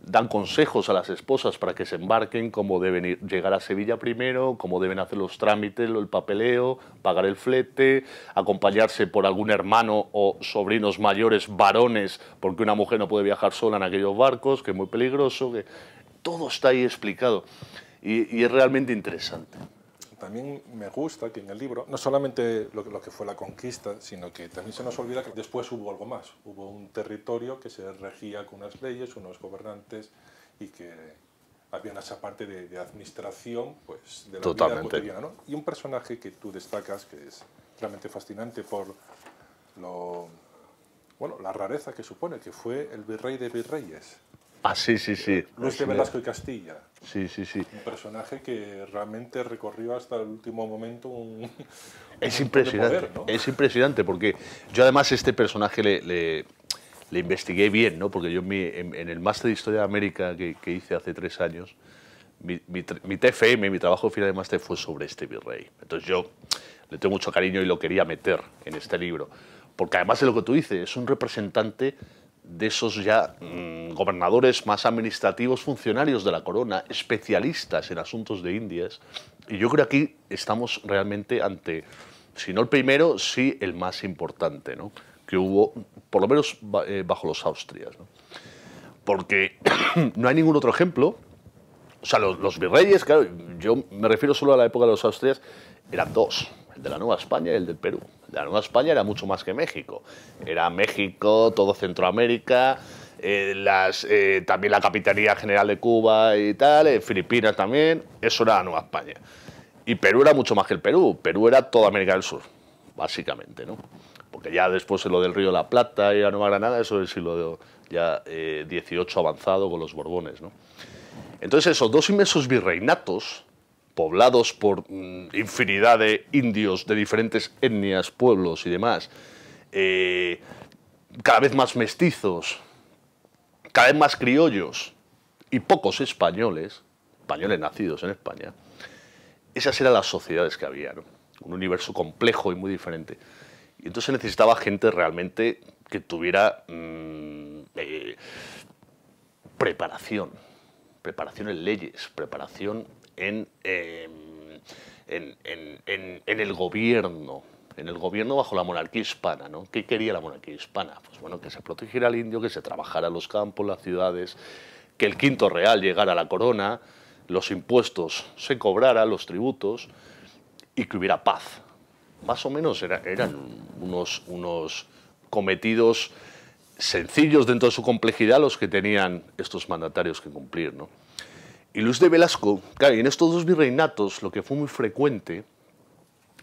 Dan consejos a las esposas para que se embarquen, cómo deben llegar a Sevilla primero, cómo deben hacer los trámites, el papeleo, pagar el flete, acompañarse por algún hermano o sobrinos mayores varones, porque una mujer no puede viajar sola en aquellos barcos, que es muy peligroso. Que... Todo está ahí explicado y, y es realmente interesante también me gusta que en el libro, no solamente lo que, fue la conquista, sino que también se nos olvida que después hubo algo más. Hubo un territorio que se regía con unas leyes, unos gobernantes y que había esa parte de, administración pues, de la vida cotidiana. Y un personaje que tú destacas, que es realmente fascinante por lo, bueno, la rareza que supone, que fue el virrey de virreyes. Ah, sí, sí, sí. Luis de Velasco y Castilla. Sí, sí, sí. Un personaje que realmente recorrió hasta el último momento un... Es impresionante, es impresionante, porque yo además este personaje le, le, investigué bien, ¿no? Porque yo en, el máster de Historia de América que, hice hace tres años, mi, mi, mi, TFM, mi trabajo final de máster fue sobre este virrey. Entonces yo le tengo mucho cariño y lo quería meter en este libro, porque además de lo que tú dices, es un representante de esos ya mm, gobernadores más administrativos, funcionarios de la corona, especialistas en asuntos de Indias. Y yo creo que aquí estamos realmente ante, si no el primero, sí el más importante, ¿no? que hubo, por lo menos eh, bajo los Austrias. Porque no hay ningún otro ejemplo. O sea, los, los virreyes, claro, yo me refiero solo a la época de los Austrias, eran dos el de la Nueva España y el del Perú. la Nueva España era mucho más que México. Era México, todo Centroamérica, eh, eh, también la Capitanía General de Cuba y tal, eh, Filipinas también, eso era la Nueva España. Y Perú era mucho más que el Perú, Perú era toda América del Sur, básicamente, ¿no? Porque ya después lo del Río de la Plata y la Nueva Granada, eso es el siglo ya, XVIII avanzado con los Borbones, ¿no? Entonces esos dos inmensos virreinatos poblados por mm, infinidad de indios de diferentes etnias, pueblos y demás, eh, cada vez más mestizos, cada vez más criollos y pocos españoles, españoles nacidos en España, esas eran las sociedades que había, un universo complejo y muy diferente. Y entonces necesitaba gente realmente que tuviera mm, eh, preparación, preparación en leyes, preparación Em, en, el gobierno en el gobierno bajo la monarquía hispana. ¿no? ¿Qué quería la monarquía hispana? Pues bueno, que se protegiera al indio, que se trabajara los campos, las ciudades, que el quinto real llegara a la corona, los impuestos se cobrara, los tributos, y que hubiera paz. Más o menos eran unos, unos cometidos sencillos dentro de su complejidad los que tenían estos mandatarios que cumplir. ¿no? y Luis de Velasco, claro, en estos dos virreinatos lo que fue muy frecuente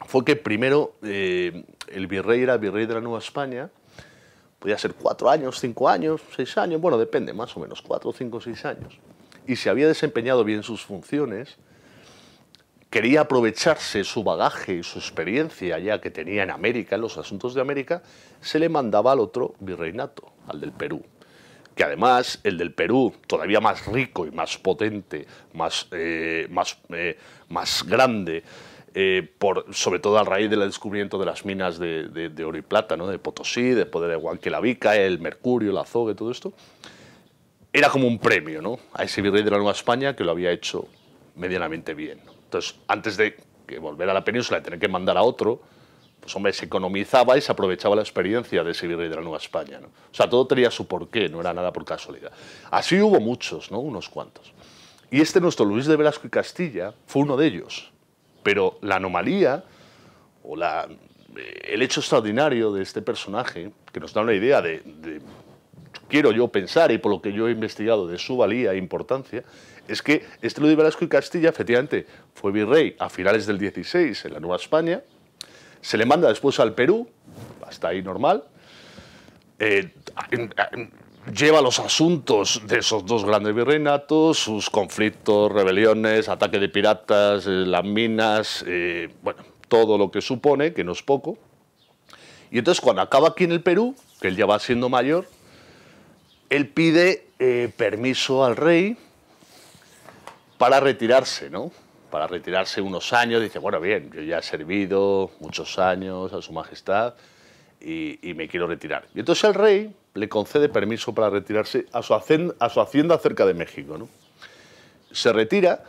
fue que primero eh, el virrey era virrey de la Nueva España, podía ser cuatro años, cinco años, seis años, bueno, depende, más o menos, cuatro, cinco, seis años. Y si había desempeñado bien sus funciones, quería aprovecharse su bagaje y su experiencia ya que tenía en América, en los asuntos de América, se le mandaba al otro virreinato, al del Perú, que además el del Perú, todavía más rico y más potente, más, eh, más, eh, más grande, eh, sobre todo a raíz del descubrimiento de las minas de, oro y plata, de Potosí, de Poder de Huanquilavica, el mercurio, el azogue, todo esto, era como un premio ¿no? a ese virrey de la Nueva España que lo había hecho medianamente bien. Entonces, antes de volver a la península y tener que mandar a otro, pues hombre, se economizaba y se aprovechaba la experiencia de ese virrey de la Nueva España. O sea, todo tenía su porqué, no era nada por casualidad. Así hubo muchos, ¿no? Unos cuantos. Y este nuestro Luis de Velasco y Castilla fue uno de ellos. Pero la anomalía, o la, eh, el hecho extraordinario de este personaje, que nos da una idea de, quiero yo pensar y por lo que yo he investigado de su valía e importancia, es que este Luis de Velasco y Castilla, efectivamente, fue virrey a finales del 16 en la Nueva España, se le manda después al Perú, hasta ahí normal. Eh, lleva los asuntos de esos dos grandes virreinatos, sus conflictos, rebeliones, ataque de piratas, eh, las minas, eh, bueno, todo lo que supone, que no es poco. Y entonces cuando acaba aquí en el Perú, que él ya va siendo mayor, él pide permiso al rey para retirarse, ¿no? para retirarse unos años, dice, bueno, bien, yo ya he servido muchos años a su majestad y, me quiero retirar. Y entonces el rey le concede permiso para retirarse a su, hacienda, cerca de México. Se retira,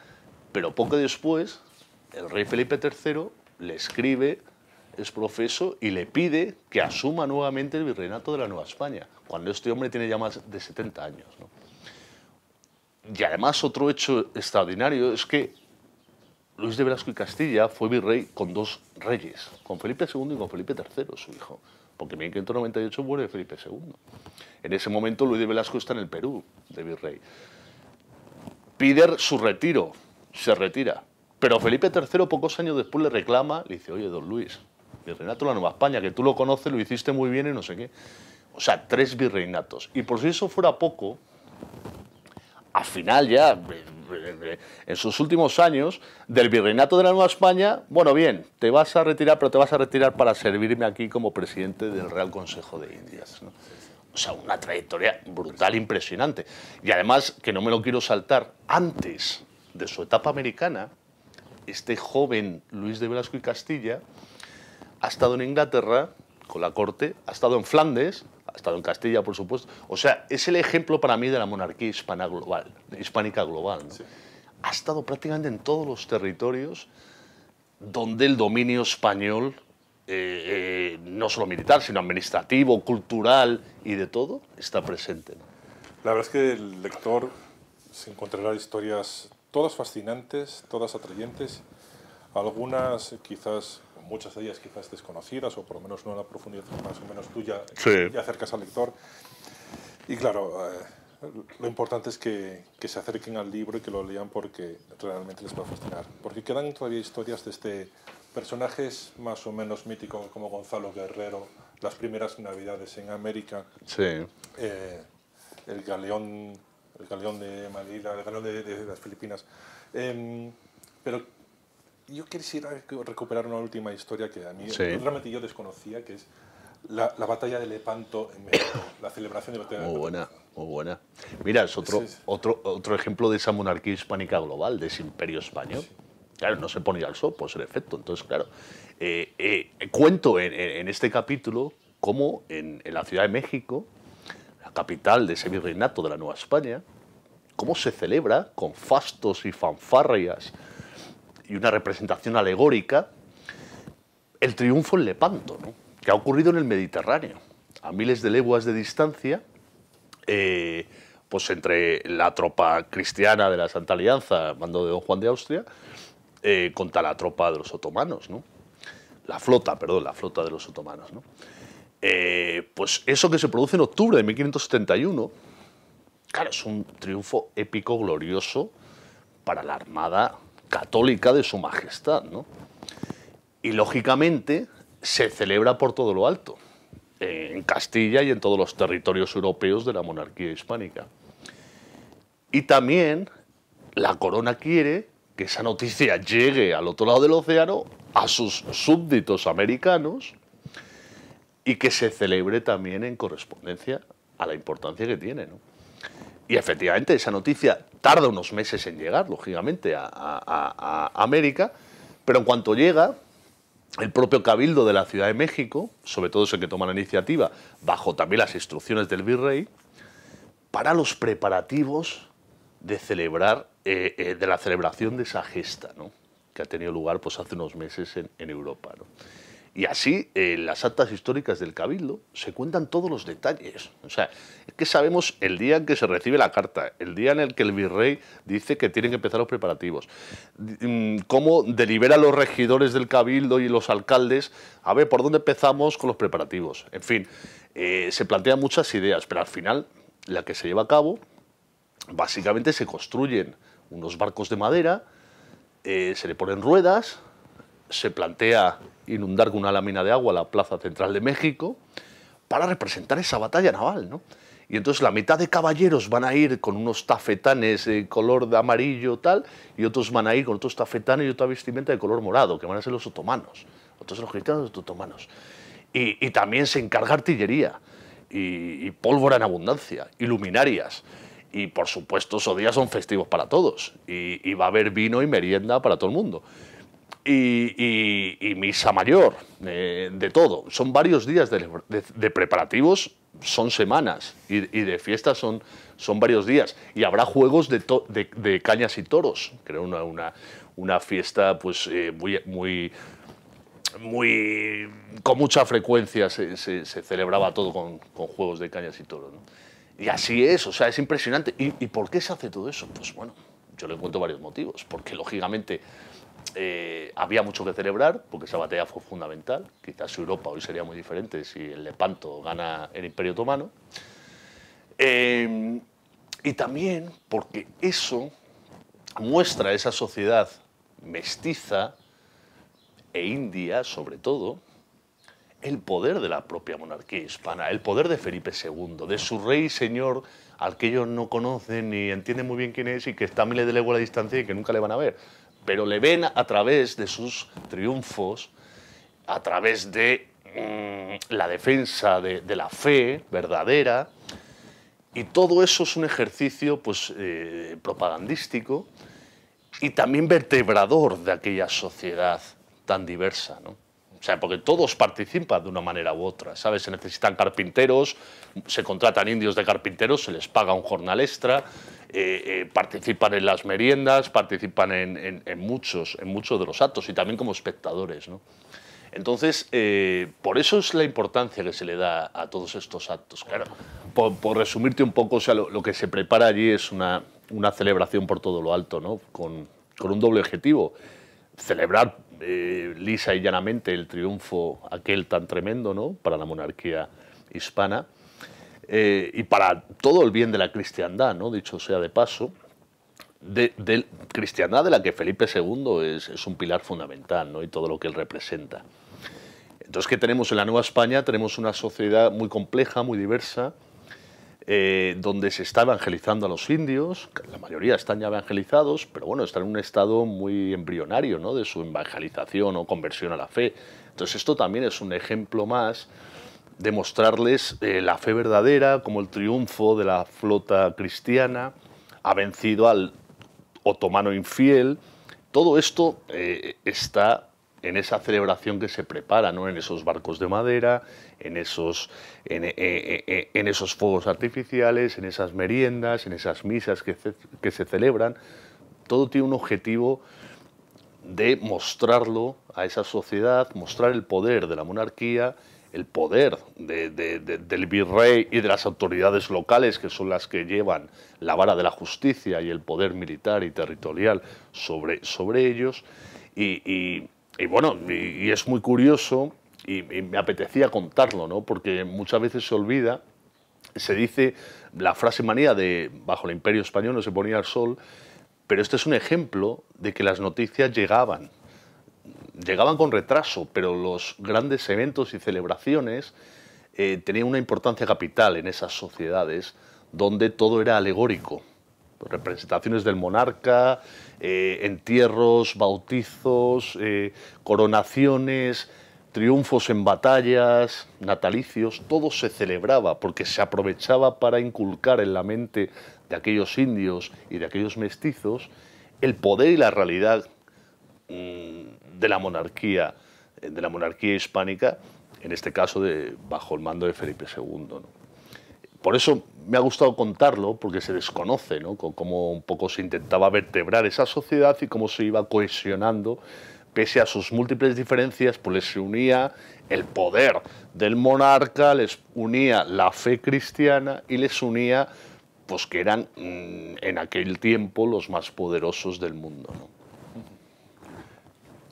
pero poco después el rey Felipe III le escribe, es profeso, y le pide que asuma nuevamente el virreinato de la Nueva España, cuando este hombre tiene ya más de 70 años. Y además otro hecho extraordinario es que Luis de Velasco y Castilla fue virrey con dos reyes, con Felipe II y con Felipe III, su hijo, porque en 1598 muere Felipe II. En ese momento Luis de Velasco está en el Perú de virrey. Pide su retiro, se retira, pero Felipe III pocos años después le reclama, le dice, oye, don Luis, virreinato de la Nueva España, que tú lo conoces, lo hiciste muy bien y no sé qué. O sea, tres virreinatos. Y por si eso fuera poco, al final ya, en sus últimos años del virreinato de la Nueva España, bueno, bien, te vas a retirar, pero te vas a retirar para servirme aquí como presidente del Real Consejo de Indias. O sea, una trayectoria brutal, impresionante. Y además, que no me lo quiero saltar, antes de su etapa americana, este joven Luis de Velasco y Castilla ha estado en Inglaterra con la corte, ha estado en Flandes, ha estado en Castilla, por supuesto. O sea, es el ejemplo para mí de la monarquía hispana global, hispánica global. Ha estado prácticamente en todos los territorios donde el dominio español, eh, eh, no solo militar, sino administrativo, cultural y de todo, está presente. La verdad es que el lector se encontrará historias todas fascinantes, todas atrayentes, algunas quizás muchas de ellas quizás desconocidas o por lo menos no en la profundidad más o menos tuya sí. acercas al lector. Y claro, eh, lo importante es que, que, se acerquen al libro y que lo lean porque realmente les va a fascinar. Porque quedan todavía historias de este personajes más o menos míticos como Gonzalo Guerrero, las primeras navidades en América, eh, el galeón el galeón de Manila, el galeón de, las Filipinas. Em, pero yo quisiera recuperar una última historia que a mí realmente yo desconocía, que es la, batalla de Lepanto en México, la celebración de la batalla muy de Lepanto. Buena, muy buena. Mira, es otro, otro, otro ejemplo de esa monarquía hispánica global, de ese imperio español. Claro, no se ponía al sol, pues el efecto. Entonces, claro, eh, eh, cuento en, este capítulo cómo en, en la Ciudad de México, la capital de ese virreinato de la Nueva España, cómo se celebra con fastos y fanfarrias y una representación alegórica, el triunfo en Lepanto, que ha ocurrido en el Mediterráneo, a miles de leguas de distancia, eh, pues entre la tropa cristiana de la Santa Alianza, mando de Don Juan de Austria, eh, contra la tropa de los otomanos, ¿no? la flota, perdón, la flota de los otomanos. ¿no? Eh, pues eso que se produce en octubre de 1571, claro, es un triunfo épico, glorioso para la Armada católica de su majestad, ¿no? Y lógicamente se celebra por todo lo alto, en Castilla y en todos los territorios europeos de la monarquía hispánica. Y también la corona quiere que esa noticia llegue al otro lado del océano a sus súbditos americanos y que se celebre también en correspondencia a la importancia que tiene. ¿no? Y efectivamente esa noticia tarda unos meses en llegar, lógicamente, a, América, pero en cuanto llega, el propio Cabildo de la Ciudad de México, sobre todo es el que toma la iniciativa, bajo también las instrucciones del virrey, para los preparativos de celebrar, eh, eh, de la celebración de esa gesta, que ha tenido lugar pues, hace unos meses en, Europa. Y así en eh, las actas históricas del Cabildo se cuentan todos los detalles. O sea, es que sabemos el día en que se recibe la carta, el día en el que el virrey dice que tienen que empezar los preparativos, mm, cómo delibera los regidores del Cabildo y los alcaldes, a ver por dónde empezamos con los preparativos. En fin, eh, se plantean muchas ideas, pero al final la que se lleva a cabo, básicamente se construyen unos barcos de madera, eh, se le ponen ruedas, se plantea inundar con una lámina de agua la Plaza Central de México para representar esa batalla naval, ¿no? Y entonces la mitad de caballeros van a ir con unos tafetanes de color de amarillo tal, y otros van a ir con otros tafetanes y otra vestimenta de color morado, que van a ser los otomanos. Otros los cristianos, los otomanos. Y, también se encarga artillería, y, pólvora en abundancia, y luminarias. Y por supuesto, esos días son festivos para todos, y va a haber vino y merienda para todo el mundo y, misa mayor, de todo. Son varios días de, preparativos, son semanas, y, de fiestas son, son varios días. Y habrá juegos de, cañas y toros, creo una, una, una fiesta pues eh, muy... muy muy con mucha frecuencia se, celebraba todo con, juegos de cañas y toros. Y así es, o sea, es impresionante. ¿Y, ¿Y por qué se hace todo eso? Pues bueno, yo le cuento varios motivos. Porque lógicamente eh, había mucho que celebrar, porque esa batalla fue fundamental. Quizás Europa hoy sería muy diferente si el Lepanto gana el Imperio Otomano. Eh, y también porque eso muestra esa sociedad mestiza e india, sobre todo, el poder de la propia monarquía hispana, el poder de Felipe II, de su rey señor al que ellos no conocen ni entienden muy bien quién es y que está miles de leguas a la distancia y que nunca le van a ver pero le ven a través de sus triunfos, a través de mm, la defensa de, la fe verdadera, y todo eso es un ejercicio pues, eh, propagandístico y también vertebrador de aquella sociedad tan diversa. ¿no? o sea, porque todos participan de una manera u otra, ¿sabes? Se necesitan carpinteros, se contratan indios de carpinteros, se les paga un jornal extra, eh, eh, participan en las meriendas, participan en, muchos, en muchos de los actos y también como espectadores, ¿no? Entonces, eh, por eso es la importancia que se le da a todos estos actos. Claro, por, resumirte un poco, sea, lo, que se prepara allí es una, una celebración por todo lo alto, ¿no? Con, con un doble objetivo. Celebrar eh, lisa y llanamente el triunfo aquel tan tremendo ¿no? para la monarquía hispana eh, y para todo el bien de la cristiandad, ¿no? dicho sea de paso, de, cristiandad de la que Felipe II es, un pilar fundamental ¿no? y todo lo que él representa. Entonces, ¿qué tenemos en la Nueva España? Tenemos una sociedad muy compleja, muy diversa, eh, donde se está evangelizando a los indios, la mayoría están ya evangelizados, pero bueno, están en un estado muy embrionario ¿no? de su evangelización o conversión a la fe. Entonces esto también es un ejemplo más de mostrarles eh, la fe verdadera, como el triunfo de la flota cristiana, ha vencido al otomano infiel. Todo esto eh, está en esa celebración que se prepara, ¿no? en esos barcos de madera, en esos, eh, eh, eh, en, esos fuegos artificiales, en esas meriendas, en esas misas que, se celebran. Todo tiene un objetivo de mostrarlo a esa sociedad, mostrar el poder de la monarquía, el poder del virrey y de las autoridades locales, que son las que llevan la vara de la justicia y el poder militar y territorial sobre, sobre ellos. Y, bueno, y, es muy curioso y, me apetecía contarlo, ¿no? porque muchas veces se olvida, se dice la frase manía de bajo el imperio español no se ponía el sol, pero este es un ejemplo de que las noticias llegaban, llegaban con retraso, pero los grandes eventos y celebraciones eh, tenían una importancia capital en esas sociedades donde todo era alegórico. Representaciones del monarca, eh, entierros, bautizos, eh, coronaciones, triunfos en batallas, natalicios, todo se celebraba porque se aprovechaba para inculcar en la mente de aquellos indios y de aquellos mestizos el poder y la realidad mm, de la monarquía, eh, de la monarquía hispánica, en este caso bajo el mando de Felipe II. Por eso me ha gustado contarlo, porque se desconoce cómo un poco se intentaba vertebrar esa sociedad y cómo se iba cohesionando pese a sus múltiples diferencias, pues les unía el poder del monarca, les unía la fe cristiana y les unía, pues que eran mm, en aquel tiempo los más poderosos del mundo.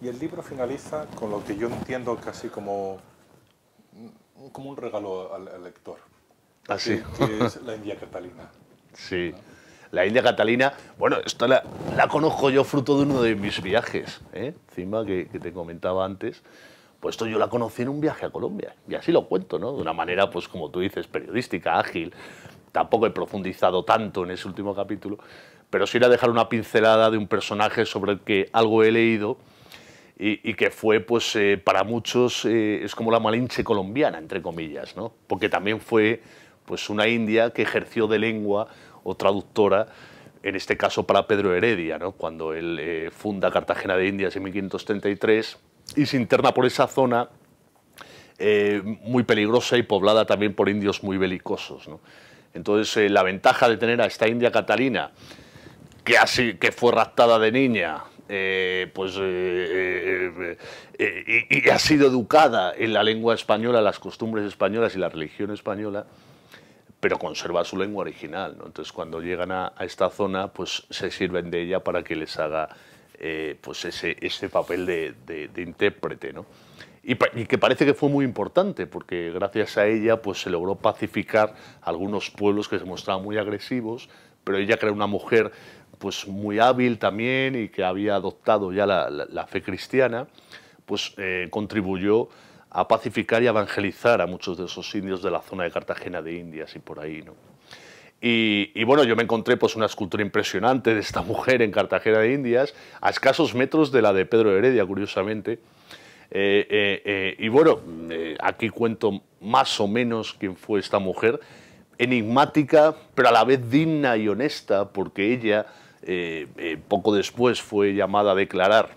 Y el libro finaliza con lo que yo entiendo casi como, como un regalo al, lector. Así. Ah, que, es la India Catalina. Sí. La India Catalina, bueno, esto la, conozco yo fruto de uno de mis viajes, encima ¿eh? que, te comentaba antes. Pues esto yo la conocí en un viaje a Colombia, y así lo cuento, ¿no? De una manera, pues como tú dices, periodística, ágil. Tampoco he profundizado tanto en ese último capítulo, pero sí era dejar una pincelada de un personaje sobre el que algo he leído y, que fue, pues, eh, para muchos eh, es como la malinche colombiana, entre comillas, ¿no? Porque también fue, pues, una india que ejerció de lengua o traductora, en este caso para Pedro Heredia, cuando él eh, funda Cartagena de Indias en 1533 y se interna por esa zona eh, muy peligrosa y poblada también por indios muy belicosos. Entonces, eh, la ventaja de tener a esta India Catalina, que, así, que fue raptada de niña, pues, y, ha sido educada en la lengua española, las costumbres españolas y la religión española, pero conserva su lengua original. Entonces, cuando llegan a, esta zona, pues se sirven de ella para que les haga eh, pues ese, papel de, intérprete. ¿no? Y, que parece que fue muy importante, porque gracias a ella pues, se logró pacificar algunos pueblos que se mostraban muy agresivos, pero ella, que era una mujer pues, muy hábil también y que había adoptado ya la, fe cristiana, pues eh, contribuyó a pacificar y evangelizar a muchos de esos indios de la zona de Cartagena de Indias y por ahí. ¿no? Y, bueno, yo me encontré pues una escultura impresionante de esta mujer en Cartagena de Indias, a escasos metros de la de Pedro Heredia, curiosamente. Eh, eh, eh, y bueno, aquí cuento más o menos quién fue esta mujer, enigmática, pero a la vez digna y honesta, porque ella poco después fue llamada a declarar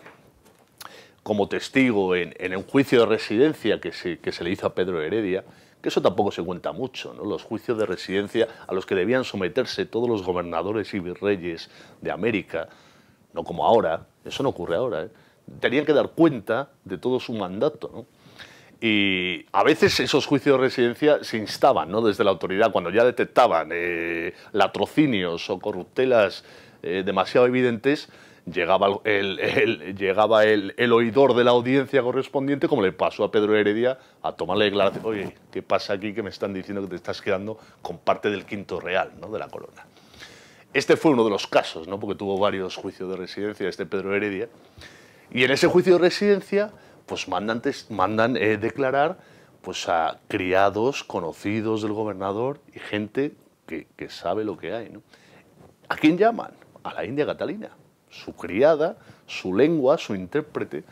como testigo en, un juicio de residencia que se, le hizo a Pedro Heredia, que eso tampoco se cuenta mucho, ¿no? los juicios de residencia a los que debían someterse todos los gobernadores y virreyes de América, no como ahora, eso no ocurre ahora, ¿eh? tenían que dar cuenta de todo su mandato. Y a veces esos juicios de residencia se instaban ¿no? desde la autoridad, cuando ya detectaban eh, latrocinios o corruptelas eh, demasiado evidentes, llegaba, el, llegaba el, oidor de la audiencia correspondiente, como le pasó a Pedro Heredia, a tomarle la declaración, oye, ¿qué pasa aquí que me están diciendo que te estás quedando con parte del quinto real, ¿no? de la corona? Este fue uno de los casos, ¿no? porque tuvo varios juicios de residencia, este Pedro Heredia, y en ese juicio de residencia, pues mandan eh, declarar pues a criados, conocidos del gobernador y gente que, sabe lo que hay. ¿A quién llaman? A la India Catalina su criada, su lengua, su intérprete.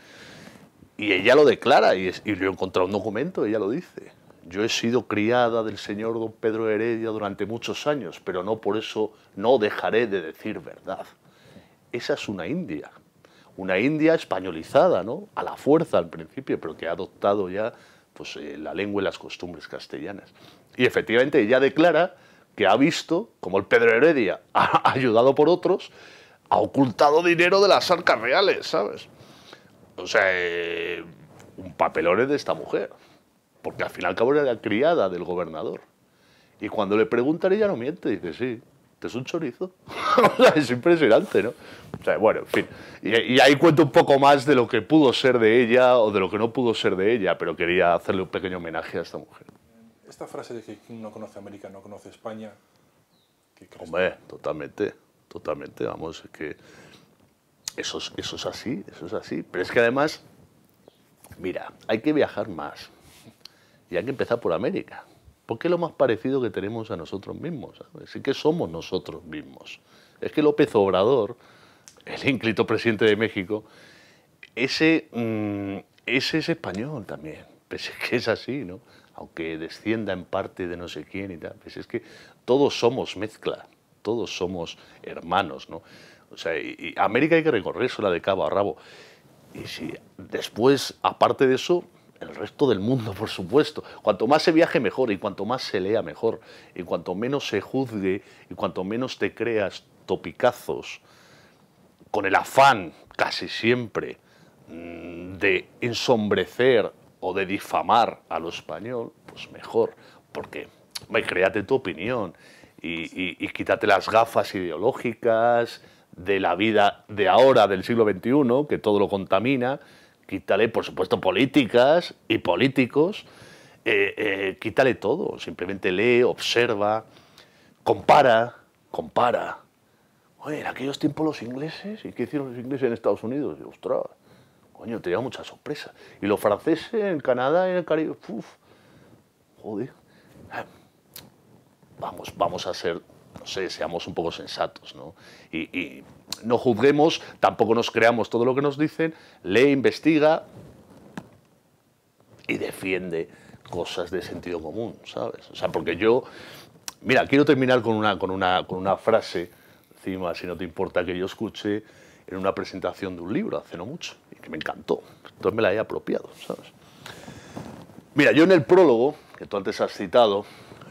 Y ella lo declara, y, yo he encontrado un documento, ella lo dice. Yo he sido criada del señor don Pedro Heredia durante muchos años, pero no por eso no dejaré de decir verdad. Esa es una India, una India españolizada, ¿no? A la fuerza al principio, pero que ha adoptado ya pues, eh, la lengua y las costumbres castellanas. Y efectivamente ella declara que ha visto como el Pedro Heredia ha ayudado por otros, ha ocultado dinero de las arcas reales, ¿sabes? O sea, eh, un papelón es de esta mujer, porque al fin y al cabo era la criada del gobernador. Y cuando le preguntan, ella no miente, dice, sí, te es un chorizo. es impresionante, ¿no? O sea, bueno, en fin. Y, ahí cuento un poco más de lo que pudo ser de ella o de lo que no pudo ser de ella, pero quería hacerle un pequeño homenaje a esta mujer. Esta frase de que quien no conoce América no conoce España. ¿qué Hombre, totalmente totalmente, vamos, es que eso es, así, eso es así. Pero es que además, mira, hay que viajar más y hay que empezar por América, porque es lo más parecido que tenemos a nosotros mismos, Es que somos nosotros mismos. Es que López Obrador, el ínclito presidente de México, ese, mm, ese es español también, pues es que es así, ¿no? Aunque descienda en parte de no sé quién y tal, pues es que todos somos mezcla todos somos hermanos, ¿no? O sea, y, América hay que recorrérsela de cabo a rabo. Y si después, aparte de eso, el resto del mundo, por supuesto. Cuanto más se viaje, mejor, y cuanto más se lea, mejor. Y cuanto menos se juzgue, y cuanto menos te creas topicazos, con el afán casi siempre mm, de ensombrecer o de difamar a lo español, pues mejor, porque créate tu opinión y, quítate las gafas ideológicas de la vida de ahora, del siglo XXI, que todo lo contamina, quítale, por supuesto, políticas y políticos, eh, eh, quítale todo, simplemente lee, observa, compara, compara. Oye, en aquellos tiempos los ingleses, ¿y qué hicieron los ingleses en Estados Unidos? Y, ostras, coño, te mucha sorpresa. Y los franceses en Canadá, en el Caribe, uff, joder vamos, vamos a ser no sé, seamos un poco sensatos, ¿no? Y, no juzguemos, tampoco nos creamos todo lo que nos dicen, lee, investiga y defiende cosas de sentido común, ¿sabes? O sea, porque yo, mira, quiero terminar con una, con una, con una frase, encima, si no te importa que yo escuche, en una presentación de un libro hace no mucho, y que me encantó, entonces me la he apropiado, ¿sabes? Mira, yo en el prólogo, que tú antes has citado,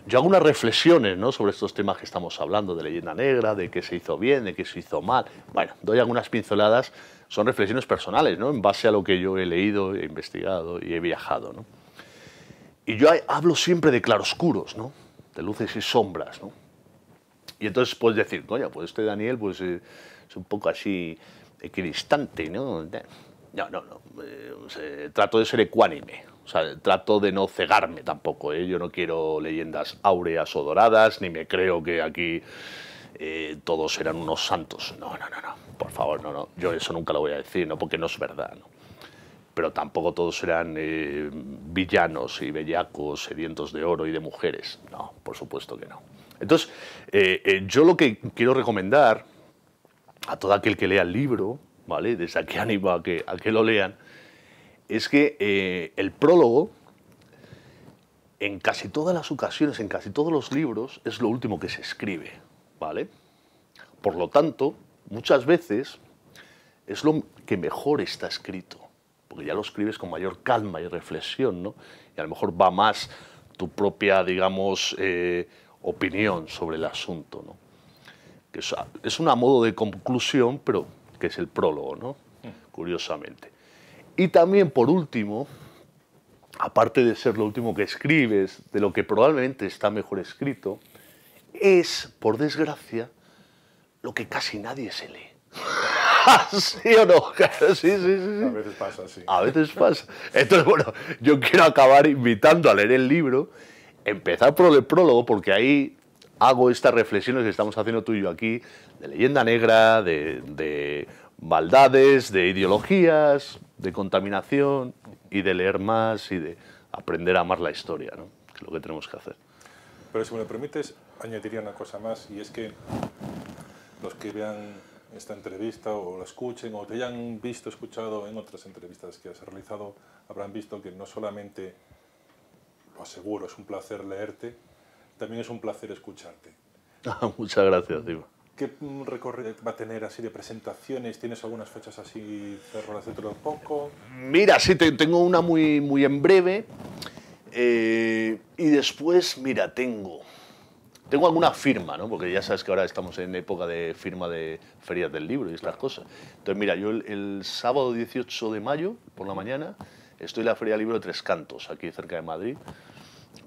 yo hago unas reflexiones ¿no? sobre estos temas que estamos hablando, de leyenda negra, de qué se hizo bien, de qué se hizo mal. Bueno, doy algunas pinceladas, son reflexiones personales, ¿no? en base a lo que yo he leído, he investigado y he viajado. ¿no? Y yo hablo siempre de claroscuros, ¿no? de luces y sombras. ¿no? Y entonces puedes decir, coño, pues este Daniel pues, eh, es un poco así equidistante, ¿no? No, no, no. Eh, trato de ser ecuánime. O sea, trato de no cegarme tampoco, ¿eh? yo no quiero leyendas áureas o doradas, ni me creo que aquí eh, todos eran unos santos. No, no, no, no, por favor, no, no, yo eso nunca lo voy a decir, ¿no? porque no es verdad. Pero tampoco todos eran eh, villanos y bellacos, sedientos de oro y de mujeres. No, por supuesto que no. Entonces, eh, yo lo que quiero recomendar a todo aquel que lea el libro, ¿vale? Desde aquí animo que, a que lo lean, es que eh, el prólogo, en casi todas las ocasiones, en casi todos los libros, es lo último que se escribe, ¿vale? Por lo tanto, muchas veces es lo que mejor está escrito, porque ya lo escribes con mayor calma y reflexión, ¿no? Y a lo mejor va más tu propia, digamos, eh, opinión sobre el asunto, ¿no? es, es una modo de conclusión, pero que es el prólogo, ¿no? Mm. Curiosamente. Y también, por último, aparte de ser lo último que escribes, de lo que probablemente está mejor escrito, es, por desgracia, lo que casi nadie se lee. ¿Sí o no? Sí, sí, sí, A veces pasa, sí. A veces pasa. Entonces, bueno, yo quiero acabar invitando a leer el libro, empezar por el prólogo, porque ahí hago estas reflexiones que estamos haciendo tú y yo aquí, de leyenda negra, de, de maldades, de ideologías, de contaminación y de leer más y de aprender a amar la historia, que es lo que tenemos que hacer. Pero si me lo permites, añadiría una cosa más y es que los que vean esta entrevista o la escuchen o te hayan visto, escuchado en otras entrevistas que has realizado, habrán visto que no solamente, lo aseguro, es un placer leerte, también es un placer escucharte. Muchas gracias, Dima. ¿Qué recorrido va a tener así de presentaciones? ¿Tienes algunas fechas así cerradas dentro de poco? Mira, sí, tengo una muy, muy en breve. Eh, y después, mira, tengo. Tengo alguna firma, ¿no? Porque ya sabes que ahora estamos en época de firma de ferias del libro y estas cosas. Entonces, mira, yo el, sábado 18 de mayo, por la mañana, estoy en la Feria del Libro de Tres Cantos, aquí cerca de Madrid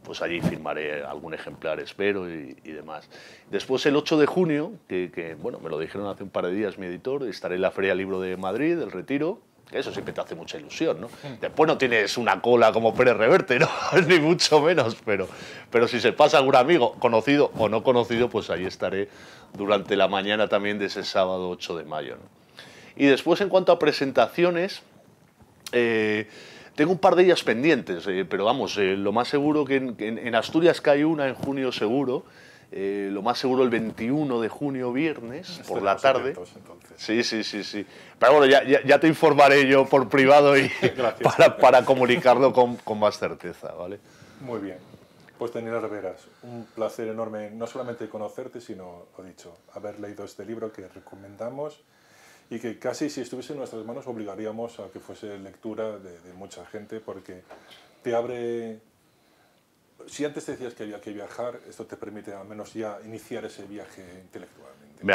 pues allí firmaré algún ejemplar, espero, y, demás. Después, el 8 de junio, que, bueno, me lo dijeron hace un par de días mi editor, estaré en la Feria Libro de Madrid, el Retiro, eso siempre te hace mucha ilusión, ¿no? Después no tienes una cola como Pérez Reverte, ¿no? Ni mucho menos, pero, pero si se pasa algún amigo, conocido o no conocido, pues ahí estaré durante la mañana también de ese sábado 8 de mayo, ¿no? Y después, en cuanto a presentaciones, eh, tengo un par de ellas pendientes, eh, pero vamos, eh, lo más seguro que en, en, Asturias cae una en junio seguro. Eh, lo más seguro el 21 de junio, viernes, por la tarde. Sí, sí, sí, sí. Pero bueno, ya, te informaré yo por privado y para, comunicarlo con, con más certeza, ¿vale? Muy bien. Pues Daniela veras, un placer enorme no solamente conocerte, sino, lo dicho, haber leído este libro que recomendamos y que casi si estuviese en nuestras manos obligaríamos a que fuese lectura de, mucha gente porque te abre... Si antes te decías que había que viajar, esto te permite al menos ya iniciar ese viaje intelectualmente. Me,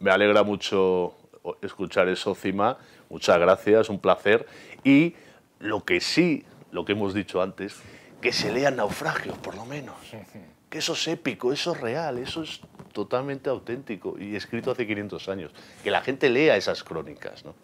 me alegra mucho escuchar eso, Cima. Muchas gracias, un placer. Y lo que sí, lo que hemos dicho antes, que se lean naufragios, por lo menos. Que eso es épico, eso es real, eso es totalmente auténtico y escrito hace 500 años. Que la gente lea esas crónicas, ¿no?